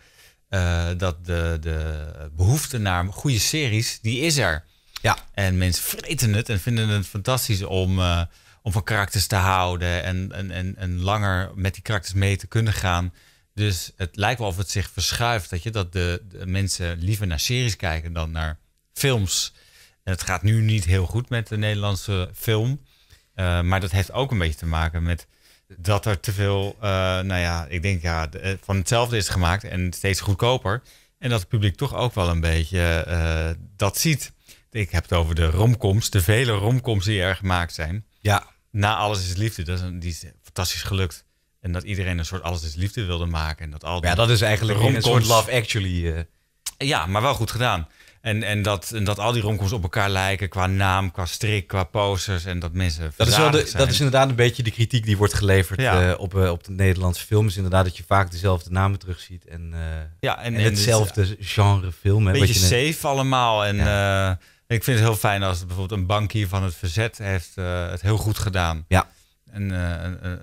eh, dat de, de behoefte naar goede series, die is er. Ja. En mensen vreten het en vinden het fantastisch om, eh, om van karakters te houden en, en, en, langer met die karakters mee te kunnen gaan. Dus het lijkt wel of het zich verschuift, dat je dat de mensen liever naar series kijken dan naar films het gaat nu niet heel goed met de Nederlandse film. Eh, maar dat heeft ook een beetje te maken met dat er te veel, uh, nou ja, ik denk ja, eh, van hetzelfde is gemaakt en steeds goedkoper. En dat het publiek toch ook wel een beetje dat ziet. Ik heb het over de romcoms, de vele romcoms die er gemaakt zijn. Ja. Na Alles is Liefde, dat is die is fantastisch gelukt. En dat iedereen een soort Alles is Liefde wilde maken. En dat al ja, dat is eigenlijk romcoms, een soort Love Actually. Ja, maar wel goed gedaan. En, en, dat, en dat al die romcoms op elkaar lijken qua naam, qua strik, qua posters en dat mensen dat is, wel dat is inderdaad een beetje de kritiek die wordt geleverd eh, op, eh, op de Nederlandse films. Inderdaad dat je vaak dezelfde namen terugziet en, eh, ja, en, hetzelfde genre film. Een beetje safe allemaal en ik vind het heel fijn als bijvoorbeeld een bankier van het verzet heeft het heel goed gedaan. Ja. een,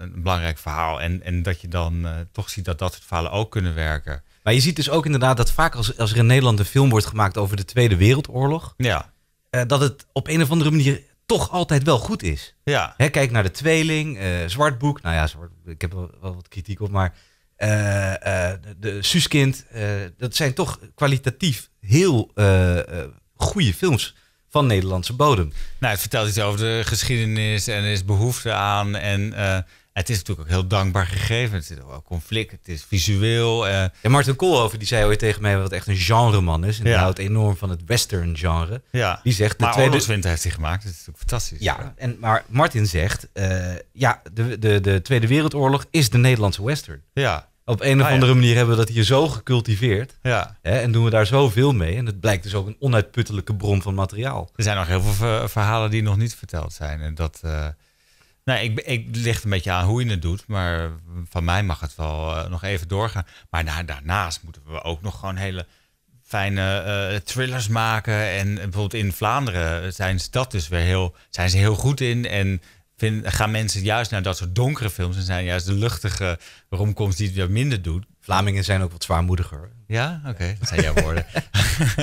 een, belangrijk verhaal en, en dat je dan toch ziet dat dat soort verhalen ook kunnen werken. Maar je ziet dus ook inderdaad dat vaak als, als er in Nederland een film wordt gemaakt over de Tweede Wereldoorlog, ja. Eh, dat het op een of andere manier toch altijd wel goed is. Ja. Hè, kijk naar de tweeling, uh, Zwartboek. Nou ja, ik heb wel, wel, wat kritiek op, maar eh, de, de, Suskind. dat zijn toch kwalitatief heel goede films van Nederlandse bodem. Nou, het vertelt iets over de geschiedenis en er is behoefte aan. En het is natuurlijk ook heel dankbaar gegeven. Het is wel conflict, het is visueel. Uh. Martin Koolhoven die zei ooit tegen mij wat echt een genreman is. En houdt enorm van het western genre. Ja. Die zegt, de 2020 tweede... heeft hij gemaakt, dat is natuurlijk fantastisch. Ja, En, maar Martin zegt, eh, ja, de, de, de Tweede Wereldoorlog is de Nederlandse western. Ja. Op een of ah, andere manier hebben we dat hier zo gecultiveerd. Ja. Hè, en doen we daar zoveel mee. En het blijkt dus ook een onuitputtelijke bron van materiaal. Er zijn nog heel veel verhalen die nog niet verteld zijn. En dat... Eh, Nee, ik, ik ligt een beetje aan hoe je het doet. Maar van mij mag het wel eh, nog even doorgaan. Maar daarnaast moeten we ook nog gewoon hele fijne uh, thrillers maken. En bijvoorbeeld in Vlaanderen zijn ze dat dus weer heel, zijn ze heel goed in. En vind, gaan mensen juist naar dat soort donkere films. En zijn juist de luchtige romcoms die het weer minder doet. Vlamingen zijn ook wat zwaarmoediger. Ja, oké. Dat zijn jouw woorden.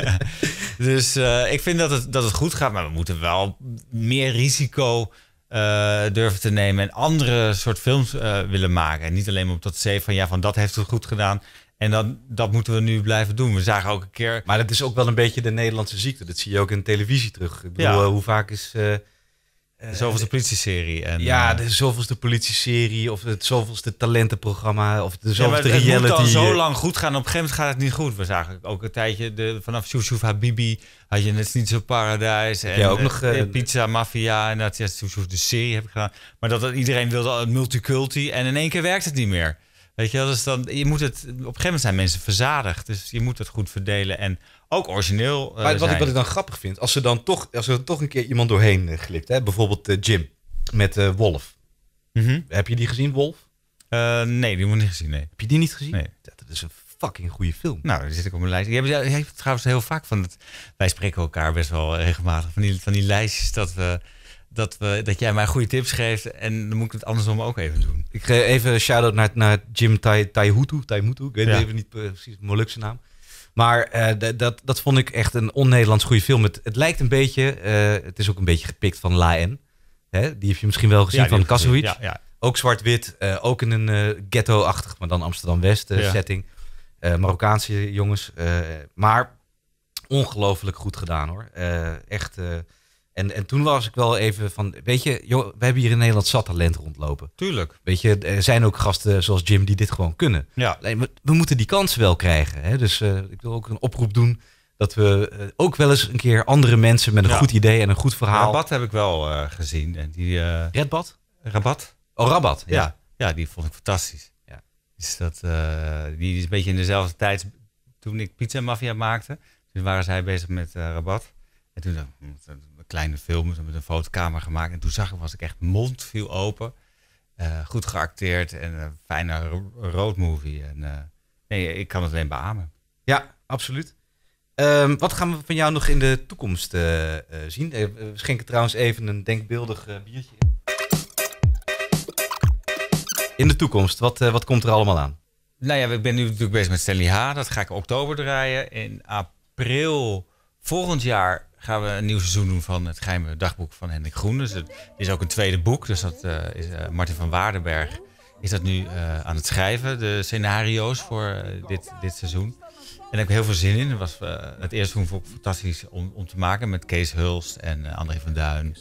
dus eh, ik vind dat het, dat het goed gaat. Maar we moeten wel meer risico uh, durven te nemen en andere soort films eh, willen maken. En niet alleen maar op dat zee van ja, van dat heeft het goed gedaan. En dan, dat moeten we nu blijven doen. We zagen ook een keer. Maar dat is ook wel een beetje de Nederlandse ziekte. Dat zie je ook in televisie terug. Ik bedoel, eh, hoe vaak is de eh, politie-serie En, ja, eh, de zoveelste politie-serie of het zoveelste talentenprogramma of de zoveelste het reality. Het moet al zo lang goed gaan. Op een gegeven moment gaat het niet goed. We zagen ook een tijdje de, vanaf Soussouf Habibi had je net niet zo Paradise. En, ja, ook nog eh, Pizza Mafia en dat ja, de serie heb ik gedaan. Maar dat, dat iedereen wilde multiculti en in één keer werkt het niet meer. Weet je, dat is dan, je moet het, op een gegeven moment zijn mensen verzadigd. Dus je moet het goed verdelen en ook origineel. Eh, maar wat ik, dan grappig vind, als ze dan toch, als er toch een keer iemand doorheen eh, glipt. Hè? Bijvoorbeeld eh, Jim met uh, Wolf. Mhm. Heb je die gezien, Wolf? nee, die moet ik niet gezien. Nee. Heb je die niet gezien? Nee. Dat, is een fucking goede film. Nou, die zit ik op mijn lijst. Je hebt, je trouwens heel vaak van het. Wij spreken elkaar best wel regelmatig. Van die, van die lijstjes dat we dat, we, dat jij mij goede tips geeft. En dan moet ik het andersom ook even doen. Ik geef even een shout-out naar, naar Jim Taihutu. Tai Taihutu, ik weet even niet precies Molukse naam. Maar eh, dat, dat vond ik echt een on-Nederlands goede film. Het, lijkt een beetje, eh, het is ook een beetje gepikt van La N. Hè? Die heb je misschien wel gezien van Kasowitz. Ja, ja. Ook zwart-wit, eh, ook in een ghetto-achtig, maar dan Amsterdam-West setting. Marokkaanse jongens. maar ongelooflijk goed gedaan hoor. echt en, en toen was ik wel even van, weet je, joh, we hebben hier in Nederland zat talent rondlopen. Tuurlijk. Weet je, er zijn ook gasten zoals Jim die dit gewoon kunnen. Ja. Alleen, we, moeten die kansen wel krijgen. Hè? Dus eh, ik wil ook een oproep doen dat we eh, ook wel eens een keer andere mensen met een goed idee en een goed verhaal. Rabat heb ik wel eh, gezien. En die, Redbat? Rabat. Oh, Rabat. Ja. ja. die vond ik fantastisch. Ja. Is dat, die is een beetje in dezelfde tijd toen ik Pizza Mafia maakte. Toen waren zij bezig met Rabat. En toen dacht ik, hmm, kleine film met een fotocamera gemaakt. En toen zag ik, was ik echt mond viel open. Eh, goed geacteerd en een fijne road movie. En, eh, nee, ik kan het alleen beamen. Ja, absoluut. Ehm, wat gaan we van jou nog in de toekomst eh, zien? We schenken trouwens even een denkbeeldig biertje in. In de toekomst, wat, wat komt er allemaal aan? Nou ja, ik ben nu natuurlijk bezig met Stanley H. Dat ga ik oktober draaien. In april volgend jaar gaan we een nieuw seizoen doen van het geheime dagboek van Henk Groen. Dus het is ook een tweede boek. Dus dat eh, is eh, Martin van Waardenberg is dat nu eh, aan het schrijven, de scenario's voor dit, dit seizoen. En daar heb ik heel veel zin in. Het, was, het eerste seizoen vond ik fantastisch om, om te maken met Kees Hulst en André van Duin.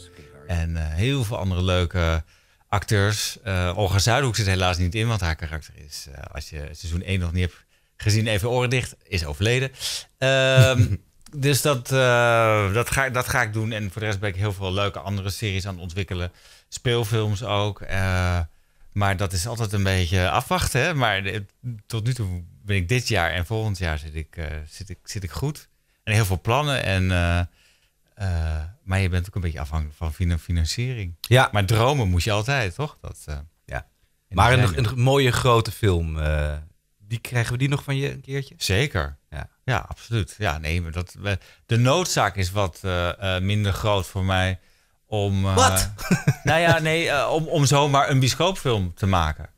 En heel veel andere leuke acteurs. Olga Zuidhoek zit helaas niet in, want haar karakter is, als je seizoen 1 nog niet hebt gezien, even oren dicht, is overleden. Um, dus dat, eh, dat, ga, dat ga ik doen. En voor de rest ben ik heel veel leuke andere series aan het ontwikkelen. Speelfilms ook. Eh, maar dat is altijd een beetje afwachten. Hè? Maar tot nu toe ben ik dit jaar en volgend jaar zit ik, eh, zit ik, zit ik goed. En heel veel plannen. En, maar je bent ook een beetje afhankelijk van financiering. Ja. Maar dromen moet je altijd, toch? Dat, ja. Maar een, een, mooie grote film. die krijgen we die nog van je een keertje? Zeker. Ja, absoluut. Ja, nee, maar dat, de noodzaak is wat eh, eh, minder groot voor mij om. Eh, wat? nou ja, nee, om, om zomaar een bioscoopfilm te maken.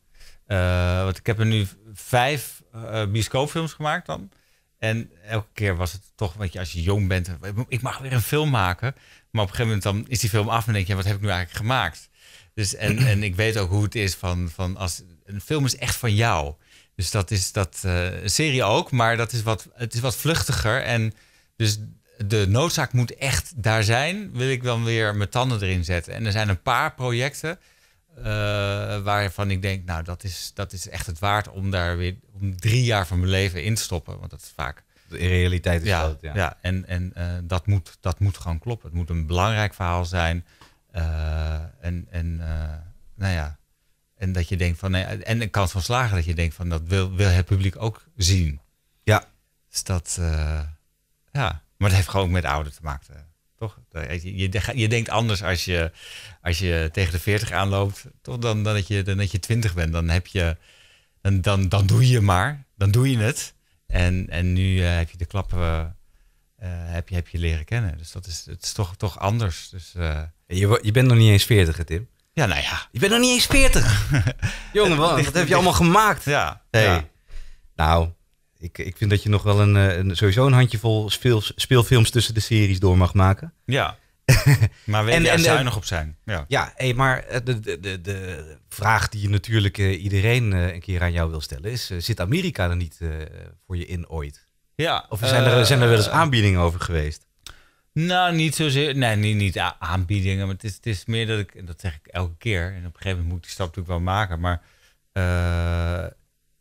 want ik heb er nu vijf bioscoopfilms gemaakt dan. En elke keer was het toch, weet je, als je jong bent, ik mag weer een film maken. Maar op een gegeven moment dan is die film af en denk je, wat heb ik nu eigenlijk gemaakt? Dus, en, en ik weet ook hoe het is van, van als een film is echt van jou. Dus dat is dat eh, serie ook, maar dat is wat, het is wat vluchtiger. En dus de noodzaak moet echt daar zijn, wil ik dan weer mijn tanden erin zetten. En er zijn een paar projecten eh, waarvan ik denk, nou, dat is, dat is echt het waard om daar weer om drie jaar van mijn leven in te stoppen. Want dat is vaak. in realiteit is ja, ja. ja. en, en eh, dat, moet, dat moet gewoon kloppen. Het moet een belangrijk verhaal zijn. en en nou ja, en dat je denkt van, nee, nou en een kans van slagen dat je denkt van, dat wil, wil het publiek ook zien. Ja. Dus dat, eh, ja. Maar dat heeft gewoon ook met ouder te maken, toch? Eh, je, je, je, denkt anders als je, als je tegen de 40 aanloopt, toch? Dan, dan, dat je, dan dat je 20 bent. Dan heb je, dan, dan, dan doe je maar. Dan doe je het. En, en nu eh, heb je de klappen, heb, je, heb je leren kennen. Dus dat is, het is toch, toch anders. Dus, je, je bent nog niet eens veertig Tim? Ja, nou ja. Je bent nog niet eens 40. Jongen, wat, wat heb je allemaal gemaakt? Ja. Hey. Nou, ik, ik vind dat je nog wel een, eh, een sowieso een handjevol speel, speelfilms tussen de series door mag maken. Ja. maar weet en, eh, zuinig op zijn. Ja, ja hey, maar eh, de, de, de vraag die je natuurlijk iedereen een keer aan jou wil stellen is: zit Amerika er niet voor je in ooit? Ja. Of zijn er, zijn er wel eens aanbiedingen over geweest? Nou, niet zozeer. Nee, niet, niet aanbiedingen. Maar het is, meer dat ik, en dat zeg ik elke keer. En op een gegeven moment moet ik die stap natuurlijk wel maken. Maar eh,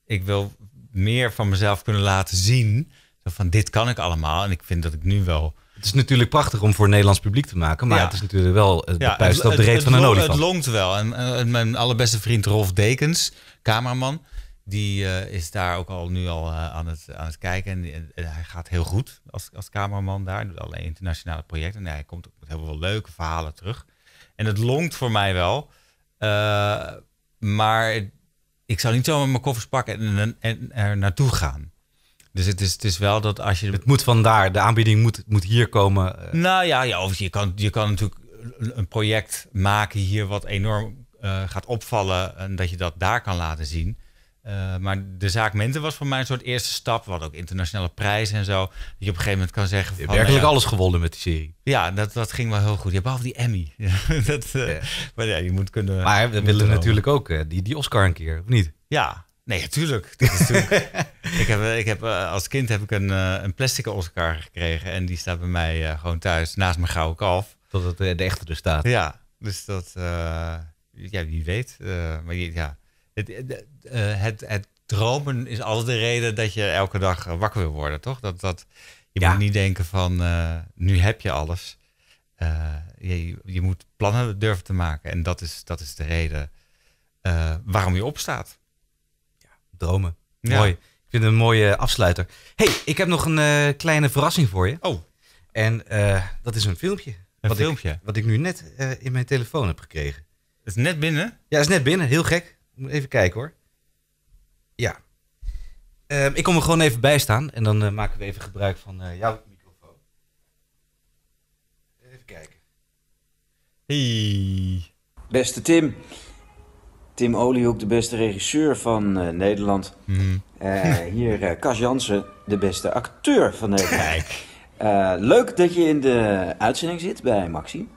ik wil meer van mezelf kunnen laten zien. Van dit kan ik allemaal. En ik vind dat ik nu wel. Het is natuurlijk prachtig om voor het Nederlands publiek te maken. Maar ja. het is natuurlijk wel het ja, op de reet van een olifant. Het longt wel. En, en, mijn allerbeste vriend Rolf Dekens, cameraman die eh, is daar ook al nu al eh, aan, het, aan het kijken. En, en, hij gaat heel goed als, als cameraman daar. Doet alleen internationale projecten. En hij komt ook met heel veel leuke verhalen terug. En het longt voor mij wel. Eh, maar ik zou niet zomaar mijn koffers pakken en, en, er naartoe gaan. Dus het is, het is wel dat als je... Het moet vandaar, de aanbieding moet, moet hier komen. Nou ja, ja je, kan, je kan natuurlijk een project maken hier wat enorm gaat opvallen... en dat je dat daar kan laten zien. Eh, maar de zaak Mente was voor mij een soort eerste stap. Wat ook internationale prijzen en zo. Dat je op een gegeven moment kan zeggen... Van, werkelijk nou alles gewonnen met die serie. Ja, dat, dat ging wel heel goed. Ja, behalve die Emmy. dat, eh, Maar ja, je moet kunnen... Maar we willen natuurlijk ook eh, die, die Oscar een keer, of niet? Ja, nee, natuurlijk. ik heb, ik heb, als kind heb ik een, een plastic Oscar gekregen. En die staat bij mij gewoon thuis naast mijn gouden kalf. Tot het de echte er staat. Ja, dus dat... ja, wie weet. maar ja... Eh, eh, het, het, dromen is altijd de reden dat je elke dag eh, wakker wil worden, toch? Dat, dat, je moet niet denken van nu heb je alles. je, je, moet plannen durven te maken. En dat is, dat is de reden waarom je opstaat. Ja, dromen. Ja. Mooi. Ik vind het een mooie afsluiter. hey, ik heb nog een kleine verrassing voor je. Oh. En dat is een filmpje. Een filmpje? wat ik nu net in mijn telefoon heb gekregen. Het is net binnen? Ja, het is net binnen. Heel gek. Moet even kijken hoor. Ja. Ehm, ik kom er gewoon even bij staan en dan eh, maken we even gebruik van eh, jouw microfoon. Even kijken. Hey. Beste Tim. Tim Oliehoek, de beste regisseur van eh, Nederland. Hmm. hier Cas Jansen, de beste acteur van Nederland. Kijk. leuk dat je in de uitzending zit bij Maxi.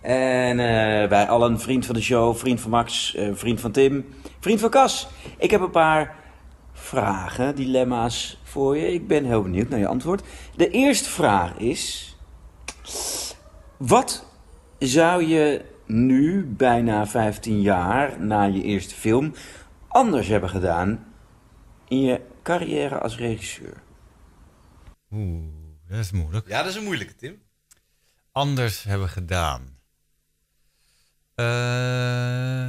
En uh, eh, bij allen, vriend van de show, vriend van Max, eh, vriend van Tim, vriend van Cas. Ik heb een paar vragen, dilemma's voor je. Ik ben heel benieuwd naar je antwoord. De eerste vraag is: Wat zou je nu, bijna 15 jaar na je eerste film, anders hebben gedaan in je carrière als regisseur? Oeh, dat is moeilijk. Ja, dat is een moeilijke, Tim. Anders hebben gedaan. Eh,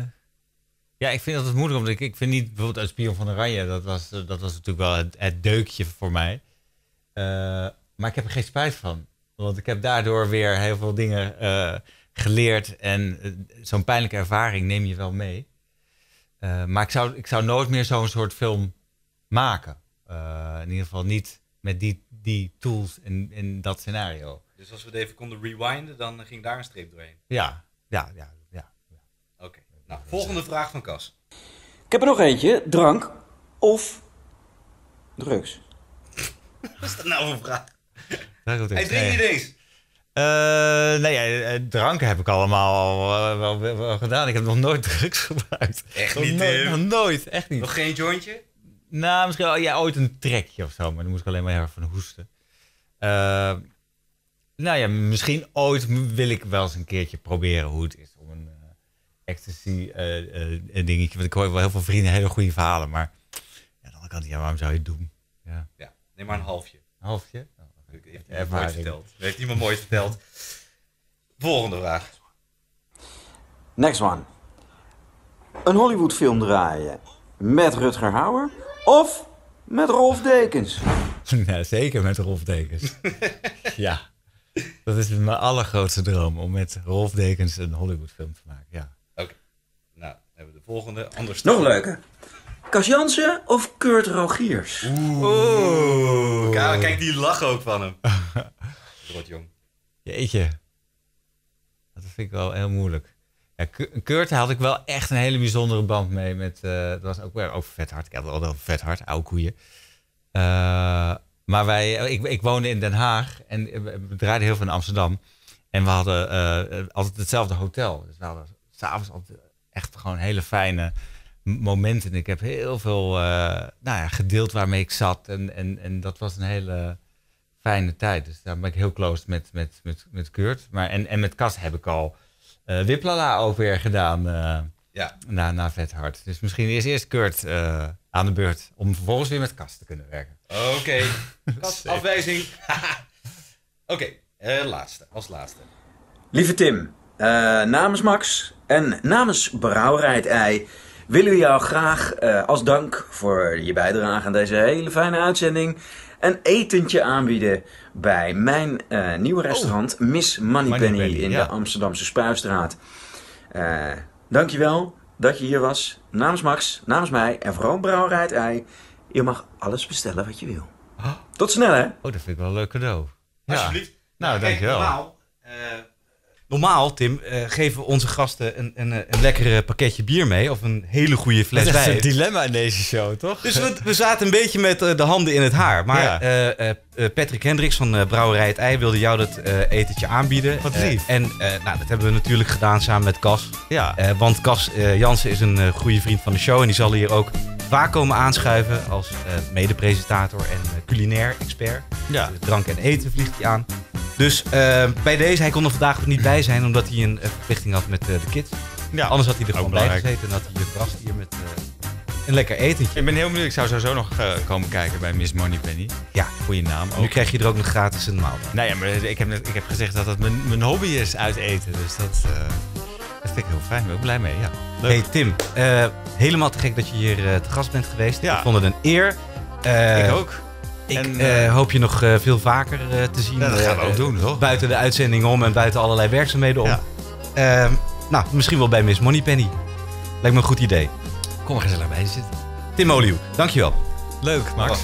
ja, ik vind dat het moeilijk. Omdat ik, ik vind niet bijvoorbeeld uit Spion van Oranje. Dat was, eh, dat was natuurlijk wel het, deukje voor mij. Eh, maar ik heb er geen spijt van. Want ik heb daardoor weer heel veel dingen geleerd. En zo'n pijnlijke ervaring neem je wel mee. maar ik zou, ik zou nooit meer zo'n soort film maken. in ieder geval niet met die, die tools en, en dat scenario. Dus als we het even konden rewinden, dan ging daar een streep doorheen. Ja, ja, ja. Nou, volgende vraag van Kas. Ik heb er nog eentje. Drank of drugs? Wat is dat nou voor vraag? Hij drinkt niet eens. nee, eh, eh, dranken heb ik allemaal al, eh, wel, gedaan. Ik heb nog nooit drugs gebruikt. Echt niet, nog nooit, nog nooit, echt niet. Nog geen jointje? Nou, misschien ja, ooit een trekje of zo, maar dan moest ik alleen maar heel erg van hoesten. Uh, nou ja, misschien ooit wil ik wel eens een keertje proberen hoe het is om een ecstasy eh, eh, dingetje. Want ik hoor wel heel veel vrienden hele goede verhalen. Maar ja, aan de ja, waarom zou je het doen? Ja. ja, neem maar een halfje. Een halfje? Oh, heeft iemand mooi verteld. Heeft iemand mooi verteld. Volgende vraag. Next one. Een film draaien met Rutger Hauer of met Rolf Dekens? ja, zeker met Rolf Dekens. ja, dat is mijn allergrootste droom om met Rolf Dekens een Hollywoodfilm te maken. Ja hebben de volgende. Anders Nog leuker. Cas Jansen of Kurt Rogiers? Oeh. Kijk, die lachen ook van hem. Rot jong. Jeetje. Dat vind ik wel heel moeilijk. Ja, Kurt had ik wel echt een hele bijzondere band mee. Met, eh, dat was ook weer over vet hard. Ik had wel over vet hard, oude koeien. Eh, maar wij, eh, ik, ik, woonde in Den Haag en we draaiden heel veel in Amsterdam. En we hadden altijd hetzelfde hotel. Dus we hadden s'avonds altijd echt gewoon hele fijne momenten. Ik heb heel veel eh, nou ja, gedeeld waarmee ik zat. En, en, en dat was een hele fijne tijd. Dus daar ben ik heel close met, met, met, met Kurt. Maar, en, en met Cas heb ik al uh, Wiplala ook weer gedaan eh, ja. na, na Vet hard. Dus misschien is eerst Kurt aan de beurt om vervolgens weer met Cas te kunnen werken. Oké, afwijzing. Oké, laatste, als laatste. Lieve Tim, namens Max en namens Brouwerij Ei willen we jou graag eh, als dank voor je bijdrage aan deze hele fijne uitzending een etentje aanbieden bij mijn eh, nieuwe oh. restaurant Miss Moneypenny Moneypenny, in de Amsterdamse Spuistraat. Eh, dankjewel dat je hier was. Namens Max, namens mij en vooral Brouwerij Ei. Je mag alles bestellen wat je wil. Tot snel hè! Oh, dat vind ik wel een leuk cadeau. Alsjeblieft. Nou, dank nou, dankjewel. wel. Normaal, Tim, eh, geven we onze gasten een, een, eh, een lekker eh, pakketje bier mee. Of een hele goede fles wijn. Dat is een dilemma in deze show, toch? Dus we, zaten een beetje met de handen in het haar. Maar Patrick Hendricks van Brouwerij Het Ei wilde jou dat etentje aanbieden. Wat lief. en nou, dat hebben we natuurlijk gedaan samen met Cas. Ja. want Cas Jansen is een goede vriend van de show. En die zal hier ook waar komen aanschuiven als eh, medepresentator en eh, culinair expert. Ja. Dus drank en eten vliegt hij aan. Dus eh, bij deze, hij kon er vandaag niet bij zijn omdat hij een verplichting had met de kids. Ja, Anders had hij er gewoon bij gezeten en had hij je verrast hier met een lekker etentje. Ik ben heel benieuwd. Ik zou sowieso nog komen kijken bij Miss Money Penny. Ja. Goeie naam ook. Nu krijg je er ook nog gratis een maaltijd. Nou ja, maar ik heb, ik heb gezegd dat dat mijn, hobby is uit eten. Dus dat vind ik heel fijn. Ben blij mee. Ja. Hey Tim, eh, helemaal te gek dat je hier eh, te gast bent geweest. Ja. Ik vond het een eer. Eh, ik ook. Ik en, hoop je nog veel vaker te zien. dat gaan we ook doen, toch? Buiten de uitzending om en buiten allerlei werkzaamheden om. Ja. Ehm, nou, misschien wel bij Miss Moneypenny. Lijkt me een goed idee. Kom er gezellig bij zitten. Tim Olieu, dankjewel. Leuk, Max.